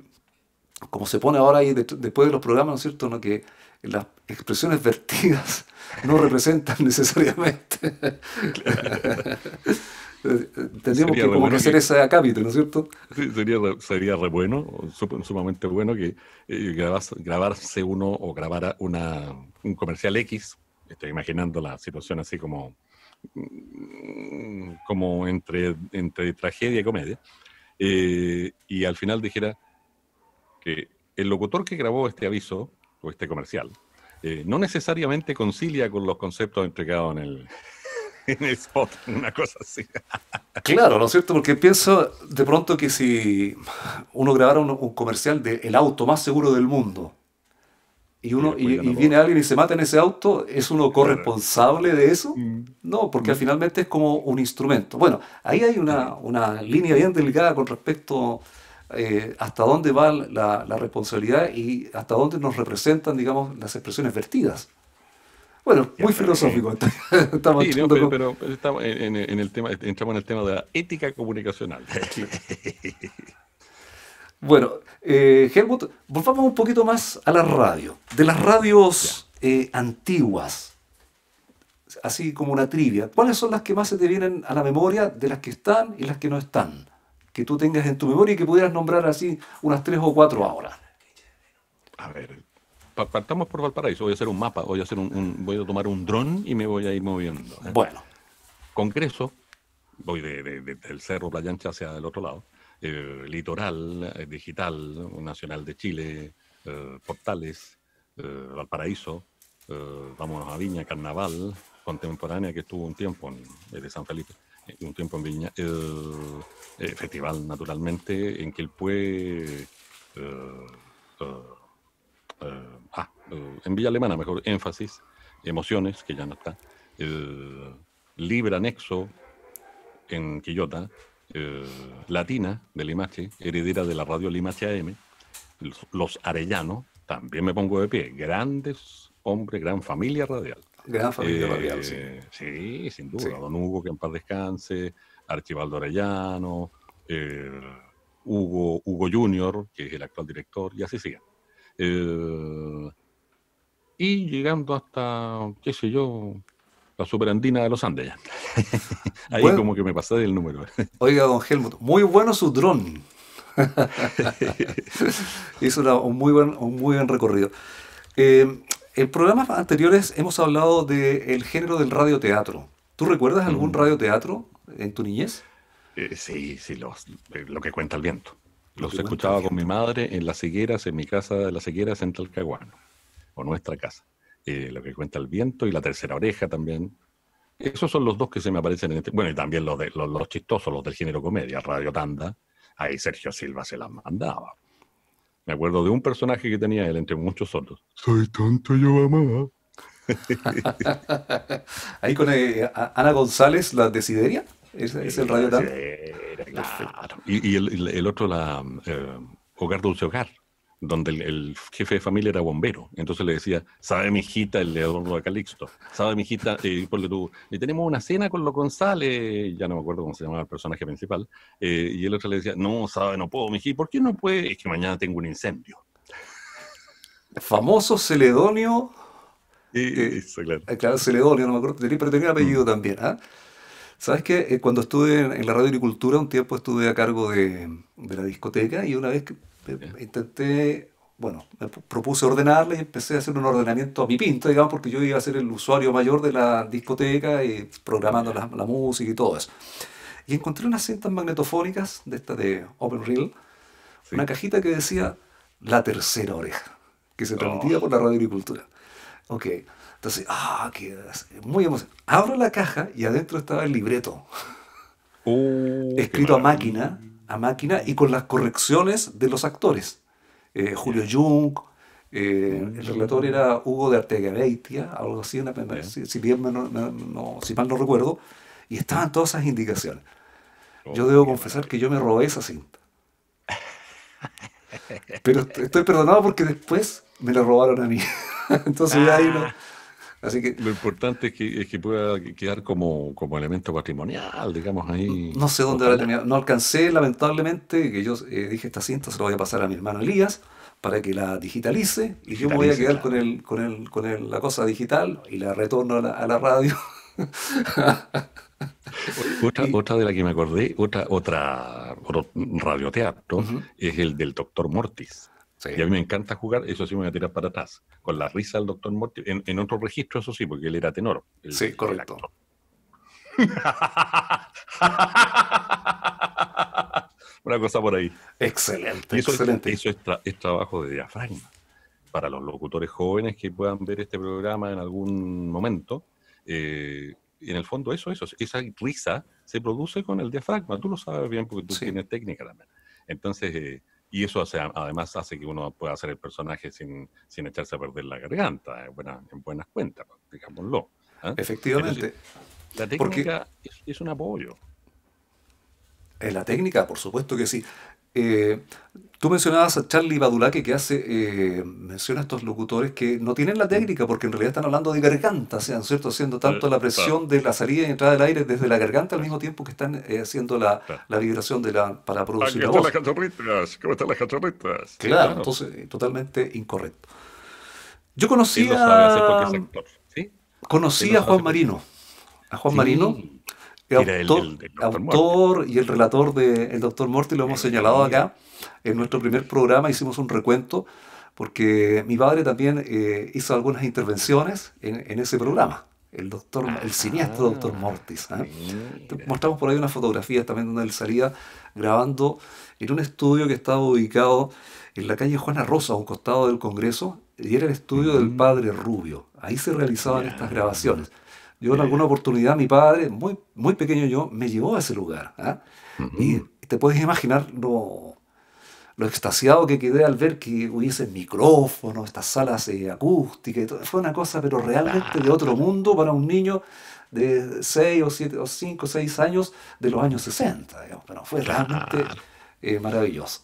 A: como se pone ahora ahí después de los programas, ¿no es cierto?, ¿no? que las expresiones vertidas no representan necesariamente tendríamos que, conocer bueno ¿no
B: es cierto? sería, re bueno, sumamente bueno que eh, grabarse uno o grabara una, un comercial X, estoy imaginando la situación así como, mm, como entre, entre tragedia y comedia, eh, y al final dijera que el locutor que grabó este aviso o este comercial eh, no necesariamente concilia con los conceptos
A: entregados en el,
B: en una cosa Claro, ¿no es
A: cierto? Porque pienso de pronto que si uno grabara un, comercial de el auto más seguro del mundo y uno y, viene alguien y se mata en ese auto, ¿es uno corresponsable de eso? Mm. No, porque mm. finalmente es como un instrumento. Bueno, ahí hay una, línea bien delicada con respecto eh, hasta dónde va la, la responsabilidad y hasta dónde nos representan, digamos, las expresiones vertidas. Bueno, muy filosófico. estamos en,
B: el tema, entramos en el tema de la ética comunicacional.
A: bueno, eh, Helmut, volvamos un poquito más a la radio. De las radios eh, antiguas, así como una trivia, ¿cuáles son las que más se te vienen a la memoria de las que están y las que no están? Que tú tengas en tu memoria y que pudieras nombrar así unas tres o cuatro ahora. A ver,
B: partamos por Valparaíso, voy a hacer un mapa, voy a, hacer un, voy a tomar un dron y me voy a ir moviendo. ¿eh? Bueno. Congreso, voy de, de, del Cerro Playancha hacia el otro lado, eh, Litoral, eh, Digital, Nacional de Chile, Portales, Valparaíso, vamos a Viña, Carnaval, Contemporánea, que estuvo un tiempo en, San Felipe un tiempo en Viña, festival naturalmente, en que él fue eh, en Villa Alemana, mejor, Énfasis, Emociones, que ya no está, Libra Nexo en Quillota, eh, Latina de Limache, heredera de la radio Limache AM, los, Arellanos, también me pongo de pie, grandes hombres, gran familia radial. Gran familia eh, radial, sí. Sí, sin duda, don Hugo, que en paz descanse, Archibaldo Arellano, Hugo, Hugo Junior, que es el actual director, y así sigue y llegando hasta, qué sé yo, la superandina de los Andes.
A: Ahí como que me
B: pasé del número.
A: Oiga, don Helmut, muy bueno su dron. Hizo un, muy buen, un muy buen recorrido. Eh, en programas anteriores hemos hablado del género del radioteatro. ¿Tú recuerdas algún mm. radioteatro en tu niñez? Eh, sí,
B: sí, eh, lo que cuenta el viento. Los escuchaba con mi madre en las higueras, en mi casa de las higueras en Talcahuano o nuestra casa. Eh, lo que cuenta el viento y la tercera oreja también. Esos son los dos que se me aparecen en este. Bueno, y también los, de, los, chistosos, los del género comedia, Radio Tanda. Ahí Sergio Silva se las mandaba. Me acuerdo de un personaje que tenía él, entre muchos otros. Soy tonto yo, mamá.
A: Ahí con eh, Ana González, la de Es, el Radio Tanda. Claro.
B: Y, el, otro, la, eh, Hogar Dulce Hogar donde el, jefe de familia era bombero. Entonces le decía, sabe mi hijita, el de Adorno de Calixto, sabe mi hijita, eh, le tú, y tenemos una cena con lo González, ya no me acuerdo cómo se llamaba el personaje principal, eh, y el otro le decía, no, sabe, no puedo, mi hijita, ¿por qué no puede? Es que mañana tengo un incendio.
A: Famoso Celedonio. Eh, claro. Celedonio, no me acuerdo, pero tenía apellido mm. también, ¿ah? ¿Sabes qué? Eh, cuando estuve en, la radio agricultura, un tiempo estuve a cargo de, de la discoteca y una vez que intenté, bueno, me propuse ordenarles y empecé a hacer un ordenamiento a mi pinta, digamos, porque yo iba a ser el usuario mayor de la discoteca y eh, programando la, la música y todo eso. Y encontré unas cintas magnetofónicas de esta de Open Reel, una cajita que decía La Tercera Oreja, que se transmitía oh. por la Radio Agricultura. Ok, entonces, ah, qué muy emocionante. Abro la caja y adentro estaba el libreto, uh, escrito a máquina máquina y con las correcciones de los actores. Eh, Julio Jung, eh, el relator era Hugo de Artegareitia, algo así, si, bien no, si mal no recuerdo, y estaban todas esas indicaciones. Yo oh, debo confesar que yo me robé esa cinta. Pero estoy perdonado porque después me la robaron a mí. Entonces ahí ah lo importante es que, es que pueda quedar como, elemento patrimonial, digamos, ahí. No sé dónde habrá terminado. No alcancé, lamentablemente, que yo eh, dije esta cinta se la voy a pasar a mi hermano Elías para que la digitalice y yo me voy a quedar con, el, con, el, con la cosa digital y la retorno a la, radio.
B: otra, de la que me acordé, otra, otra radioteatro, es el del doctor Mortis. Y a mí me encanta jugar, eso sí me voy a tirar para atrás, con la risa del doctor Morty, en, otro registro, eso sí, porque él era tenor. sí, correcto. Una cosa por ahí. Excelente, eso excelente. Es, eso es, trabajo de diafragma. Para los locutores jóvenes que puedan ver este programa en algún momento, y eh, en el fondo eso, eso, esa risa se produce con el diafragma. Tú lo sabes bien porque tú tienes técnica también. Entonces, eh, y eso hace, además hace que uno pueda hacer el personaje sin, sin echarse a perder la garganta, en, buenas cuentas, digámoslo. ¿eh?
A: Efectivamente. la técnica
B: es, un apoyo.
A: En la técnica, por supuesto que sí. Eh, tú mencionabas a Charlie Badulaque que hace, eh, menciona a estos locutores que no tienen la técnica porque en realidad están hablando de garganta, sean ¿cierto? Haciendo tanto eh, la presión de la salida y entrada del aire desde la garganta al mismo tiempo que están haciendo la, la, vibración de la, para producir la ¿cómo
B: están las cachorritas? Claro, entonces totalmente
A: incorrecto. Yo conocía, conocí, conocí a Juan Marino. A Juan Marino el autor, y el relator del el doctor Mortis lo hemos eh, señalado acá. En nuestro primer programa hicimos un recuento porque mi padre también eh, hizo algunas intervenciones en, ese programa el doctor, el ah, siniestro doctor Mortis. ¿ah? Mostramos por ahí unas fotografías también donde él salía grabando en un estudio que estaba ubicado en la calle Juana Rosa, a un costado del Congreso, y era el estudio del padre Rubio. Ahí se realizaban estas grabaciones. Yo en eh. alguna oportunidad, mi padre, muy, muy pequeño yo, me llevó a ese lugar. ¿ah? Y te puedes imaginar lo, extasiado que quedé al ver que hubiese micrófonos, estas salas acústicas y todo. Fue una cosa, pero realmente de otro mundo para un niño de 6 o siete o 5 o 6 años de los años 60. Pero fue realmente eh, maravilloso.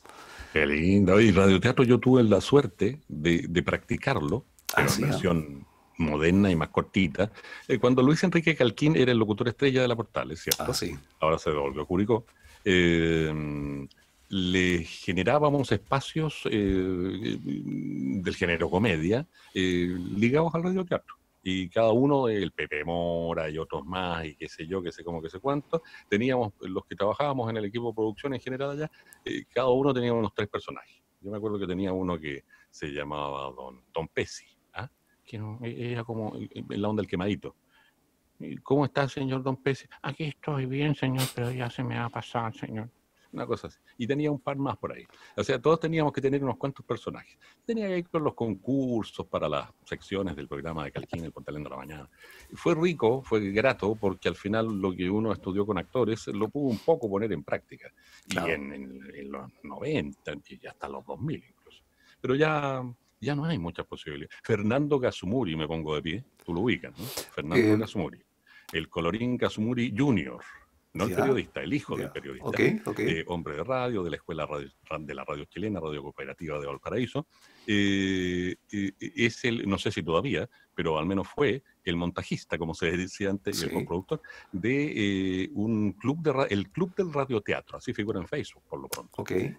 B: Qué lindo. Y radioteatro yo tuve la suerte de, practicarlo, ah, moderna y más cortita, eh, cuando Luis Enrique Calquín era el locutor estrella de la portal, ¿cierto? Ah, Ahora se devolvió Curicó. Eh, le generábamos espacios eh, del género comedia ligados al teatro y cada uno, el Pepe Mora y otros más, y qué sé yo, qué sé cómo, qué sé cuánto, teníamos, los que trabajábamos en el equipo de producción en general allá, cada uno tenía unos tres personajes. Yo me acuerdo que tenía uno que se llamaba Don Pesci, que e, era como en la onda del quemadito. ¿Cómo está, señor Don Pérez? Aquí estoy bien, señor, pero ya se me ha a pasar, señor. Una cosa así. Y tenía un par más por ahí. O sea, todos teníamos que tener unos cuantos personajes. Tenía que ir con los concursos para las secciones del programa de Calquín, el portalendo de la Mañana. Fue rico, fue grato, porque al final lo que uno estudió con actores lo pudo un poco poner en práctica. Y en, en, los 90, y hasta los 2000 incluso. Pero ya ya no hay muchas posibilidades. Fernando Gasumuri, me pongo de pie, tú lo ubicas, ¿no? Fernando eh, Gasumuri, el colorín Gasumuri Jr., no el periodista, el hijo del periodista, eh, hombre de radio, de la Escuela de la Radio Chilena, Radio Cooperativa de Valparaíso, eh, es el, no sé si todavía, pero al menos fue el montajista, como se decía antes, y el coproductor, de un club, de, el Club del Radioteatro, así figura en Facebook, por lo pronto. pero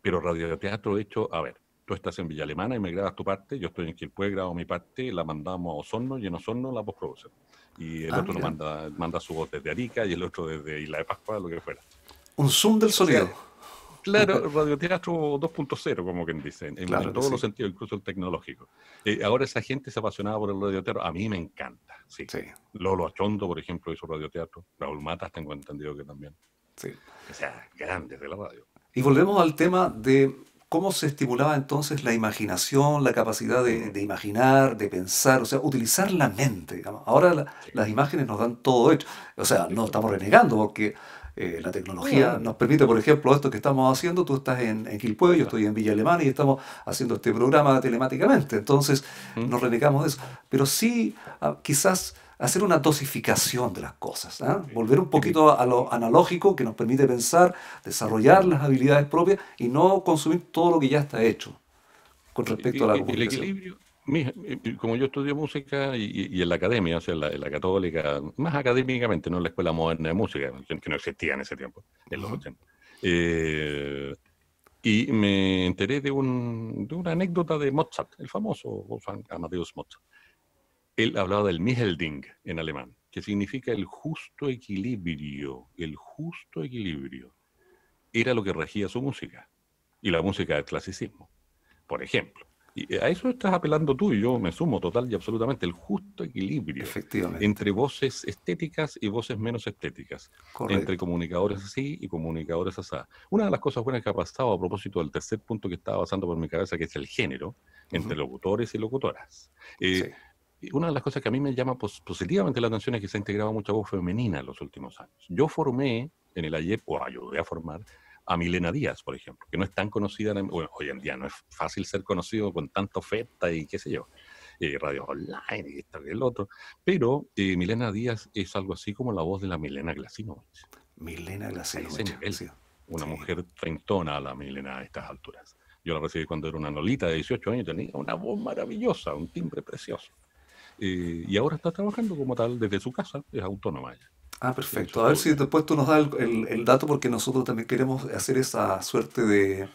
B: pero radioteatro hecho, a ver, tú estás en Villa Alemana y me grabas tu parte, yo estoy en Quilpue, grabo mi parte, la mandamos a Osorno y en Osorno la postproducen. Y el ah, otro manda, manda su voz desde Arica y el otro desde Isla de Pascua, lo que fuera.
A: Un zoom del sonido. claro,
B: radioteatro 2.0, como quien dice. en, todos los sentidos, incluso el tecnológico. Eh, ahora esa gente se apasionaba por el radioteatro, a mí me encanta, sí. Lolo Achondo, por ejemplo, hizo radioteatro, Raúl Matas, tengo entendido que también. Sí. O sea,
A: grande de la radio. Y volvemos al tema de ¿Cómo se estimulaba entonces la imaginación, la capacidad de, imaginar, de pensar? O sea, utilizar la mente. Ahora las imágenes nos dan todo hecho. O sea, no estamos renegando porque eh, la tecnología nos permite, por ejemplo, esto que estamos haciendo. Tú estás en, en yo estoy en Villa Alemana y estamos haciendo este programa telemáticamente. Entonces, mm. nos renegamos de eso. Pero sí, ah, quizás hacer una dosificación de las cosas, ¿ah? volver un poquito a lo analógico que nos permite pensar, desarrollar las habilidades propias y no consumir todo lo que ya está hecho con respecto a la el equilibrio
B: eh, eh, como yo estudié música y, en la academia, o sea, en la, católica, más académicamente, no en la escuela moderna de música, que no existía en ese tiempo, en los 80. Eh, y me enteré de, de, una anécdota de Mozart, el famoso Wolfgang Amadeus Mozart, él hablaba del Mischelding en alemán, que significa el justo equilibrio, el justo equilibrio. Era lo que regía su música y la música del clasicismo, por ejemplo. Y a eso estás apelando tú y yo me sumo total y absolutamente, el justo equilibrio Efectivamente. entre voces estéticas y voces menos estéticas, Correcto. entre comunicadores así y comunicadores así. Una de las cosas buenas que ha pasado a propósito del tercer punto que estaba pasando por mi cabeza, que es el género, entre locutores y locutoras. Eh, sí una de las cosas que a mí me llama positivamente la atención es que se ha integrado mucha voz femenina en los últimos años. Yo formé en el ayer o ayudé a formar, a Milena Díaz, por ejemplo, que no es tan conocida, hoy en día no es fácil ser conocido con tanto feta y qué sé yo, y eh, radio online y esto y el otro, pero eh, Milena Díaz es algo así como la voz de la Milena Glasinovich. Milena Glasinovich. una mujer treintona a la Milena a estas alturas. Yo la recibí cuando era una nolita de 18 años, tenía una voz maravillosa, un timbre precioso. Eh, y ahora está trabajando como tal
A: desde su casa, es autónoma Ah, perfecto. A ver si eh, después tú nos das el, dato porque nosotros también queremos hacer esa suerte de,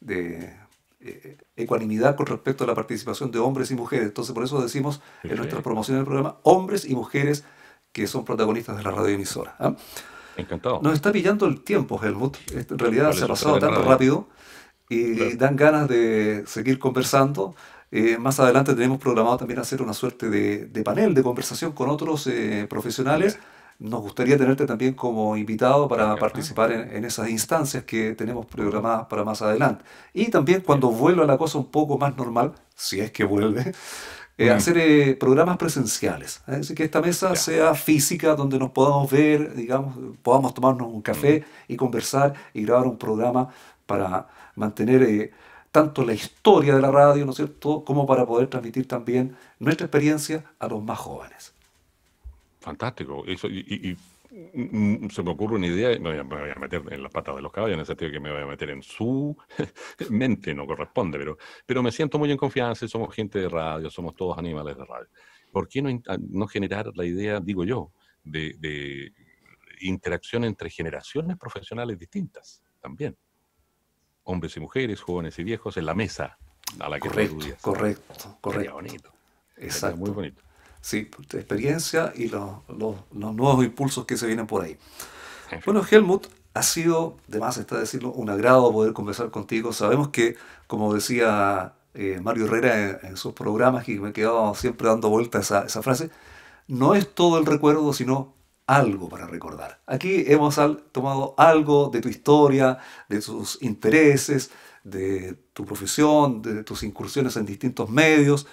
A: de eh, ecuanimidad con respecto a la participación de hombres y mujeres. Entonces por eso decimos en nuestra promoción del programa hombres y mujeres que son protagonistas de la radioemisora. ¿ah? Encantado. Nos está pillando el tiempo, Helmut. En realidad se ha pasado tan rápido y dan ganas de seguir conversando. Eh, más adelante tenemos programado también hacer una suerte de, panel de conversación con otros eh, profesionales. Nos gustaría tenerte también como invitado para participar en, esas instancias que tenemos programadas para más adelante. Y también cuando vuelva la cosa un poco más normal, si es que vuelve, eh, mm. hacer programas presenciales. Así que esta mesa sea física, donde nos podamos ver, digamos, podamos tomarnos un café mm. y conversar y grabar un programa para mantener tanto la historia de la radio, ¿no es cierto?, como para poder transmitir también nuestra experiencia a los más jóvenes.
B: Fantástico. Eso, y, mm, se me ocurre una idea, me voy, a, meter en las patas de los caballos, en el sentido que me voy a meter en su mente, no corresponde, pero, pero me siento muy en confianza somos gente de radio, somos todos animales de radio. ¿Por qué no, ah, generar la idea, digo yo, de interacción entre generaciones profesionales distintas también? hombres y mujeres, jóvenes y viejos, en la mesa a la que
A: correcto, Correcto, correcto. bonito. Exacto. muy bonito. Sí, pues, experiencia y los, nuevos impulsos que se vienen por ahí. Bueno, Helmut, ha sido, de más está decirlo, un agrado poder conversar contigo. Sabemos que, como decía eh, Mario Herrera en, sus programas, y me he quedado siempre dando vuelta a esa frase, no es todo el recuerdo, sino algo para recordar. Aquí hemos tomado algo de tu historia, de tus intereses, de tu profesión, de tus incursiones en distintos medios,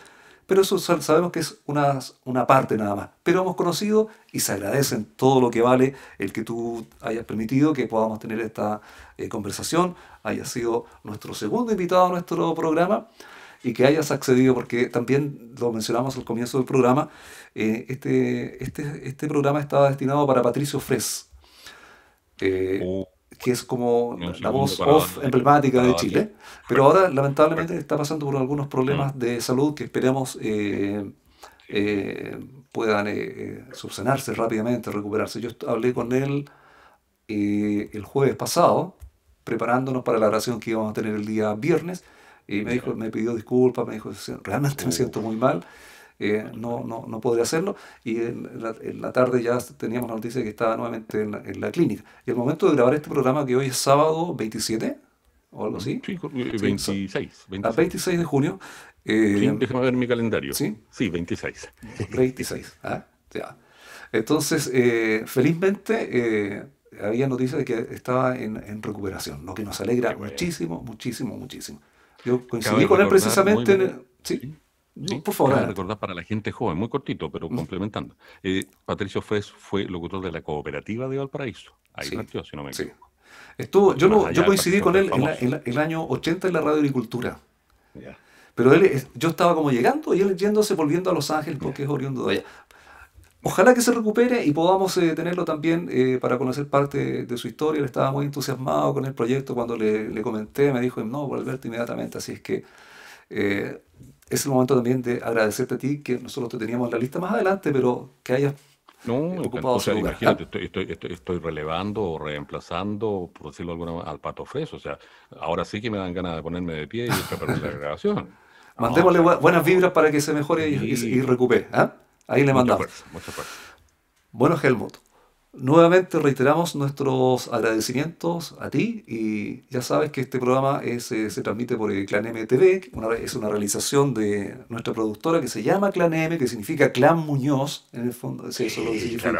A: pero eso sabemos que es una, una parte nada más. Pero hemos conocido y se agradece todo lo que vale el que tú hayas permitido que podamos tener esta eh, conversación, haya sido nuestro segundo invitado a nuestro programa y que hayas accedido, porque también lo mencionamos al comienzo del programa, eh, este, este, este, programa estaba destinado para Patricio Fres, eh, oh. que es como la voz emblemática de Chile, pero ahora lamentablemente está pasando por algunos problemas mm. de salud que esperemos... Eh, puedan subsanarse rápidamente, recuperarse. Yo hablé con él el jueves pasado, preparándonos para la oración que íbamos a tener el día viernes, y me dijo, me pidió disculpas, me dijo, realmente me oh. siento muy mal, eh, no, no, no podré hacerlo. Y en la, tarde ya teníamos la noticia de que estaba nuevamente en la, clínica. Y el momento de grabar este programa, que hoy es sábado 27, o algo así. Sí, 26. 26. Eh, a 26 de junio. Eh, déjame ver mi calendario. Sí, sí 26. 26, ah, ya. Entonces, felizmente había noticias de que estaba en, recuperación, lo que nos alegra muchísimo, muchísimo, muchísimo. Yo coincidí con él precisamente. En... ¿Sí? por favor.
B: recordar para la gente joven, muy cortito, pero complementando. Eh, Patricio Fres fue locutor de la cooperativa de Valparaíso. Ahí partió, si no me equivoco.
A: Estuvo, yo, no yo coincidí con él en, el año 80 en la radio agricultura. Pero él, yo estaba como llegando y él yéndose, volviendo a Los Ángeles porque es oriundo de allá. Ojalá que se recupere y podamos eh, tenerlo también eh, para conocer parte de su historia. Él estaba muy entusiasmado con el proyecto cuando le, comenté, me dijo, no, volverte inmediatamente. Así es que eh, es el momento también de agradecerte a ti, que nosotros te teníamos en la lista más adelante, pero que hayas no, ocupado o sea, Imagínate,
B: ah. estoy, estoy, estoy, relevando o reemplazando, por decirlo alguna al Pato Fres. O sea, ahora sí que me dan ganas de ponerme de pie y preparar la grabación.
A: Mandémosle buenas vibras para que se mejore y, recupere. ¿ah? Ahí le mandamos. Bueno, Helmut, nuevamente reiteramos nuestros agradecimientos a ti y ya sabes que este programa eh, se transmite por el eh, Clan M TV, es una realización de nuestra productora que se llama Clan M, que significa Clan Muñoz, en el fondo, eso lo significa.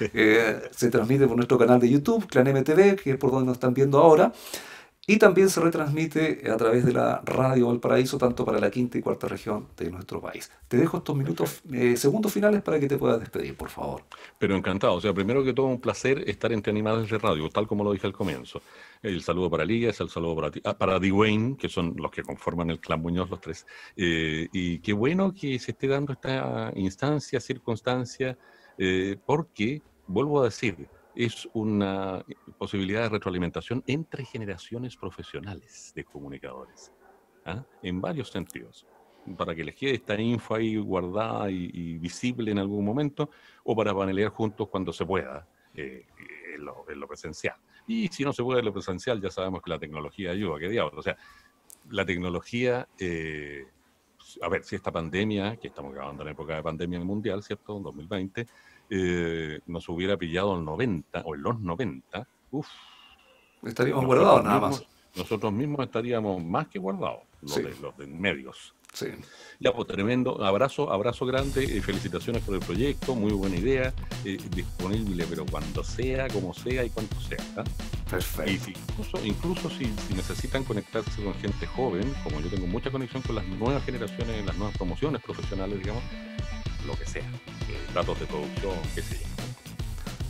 A: Eh, se transmite por nuestro canal de YouTube, Clan M que es por donde nos están viendo ahora. Y también se retransmite a través de la radio Valparaíso, tanto para la quinta y cuarta región de nuestro país. Te dejo estos minutos, eh, segundos finales para que te puedas despedir, por favor. Pero encantado. O sea, primero que todo, un placer estar entre animales de radio, tal como lo dije al
B: comienzo. El saludo para es el saludo para, ah, para Dwayne, que son los que conforman el clan Muñoz, los tres. Eh, y qué bueno que se esté dando esta instancia, circunstancia, eh, porque, vuelvo a decir, es una posibilidad de retroalimentación entre generaciones profesionales de comunicadores, ¿ah? en varios sentidos. Para que les quede esta info ahí guardada y, visible en algún momento, o para panelear juntos cuando se pueda, eh, eh, en, lo, presencial. Y si no se puede en lo presencial, ya sabemos que la tecnología ayuda, qué diablos. O sea, la tecnología. Eh, a ver, si esta pandemia, que estamos acabando en la época de pandemia mundial, ¿cierto? En 2020, eh, nos hubiera pillado el 90 o en los 90,
A: Estaríamos guardados nada más.
B: nosotros mismos estaríamos más que guardados, los, de, medios. Ya, pues tremendo. Abrazo, abrazo grande. Eh, felicitaciones por el proyecto. Muy buena idea. Eh, disponible, pero cuando sea, como sea y cuanto sea. ¿ah? Perfecto. incluso, incluso si, si, necesitan conectarse con gente joven, como yo tengo mucha conexión con las nuevas generaciones, las nuevas promociones profesionales, digamos, lo que sea, datos eh,
A: de producción, qué sé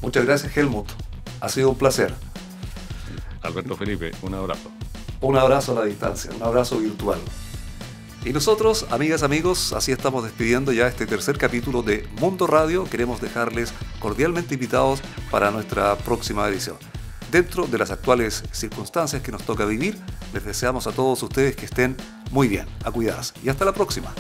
A: Muchas gracias Helmut, ha sido un placer. Alberto Felipe, un abrazo. Un abrazo a la distancia, un abrazo virtual. Y nosotros, amigas, amigos, así estamos despidiendo ya este tercer capítulo de Mundo Radio. Queremos dejarles cordialmente invitados para nuestra próxima edición. Dentro de las actuales circunstancias que nos toca vivir, les deseamos a todos ustedes que estén muy bien, a y hasta la próxima.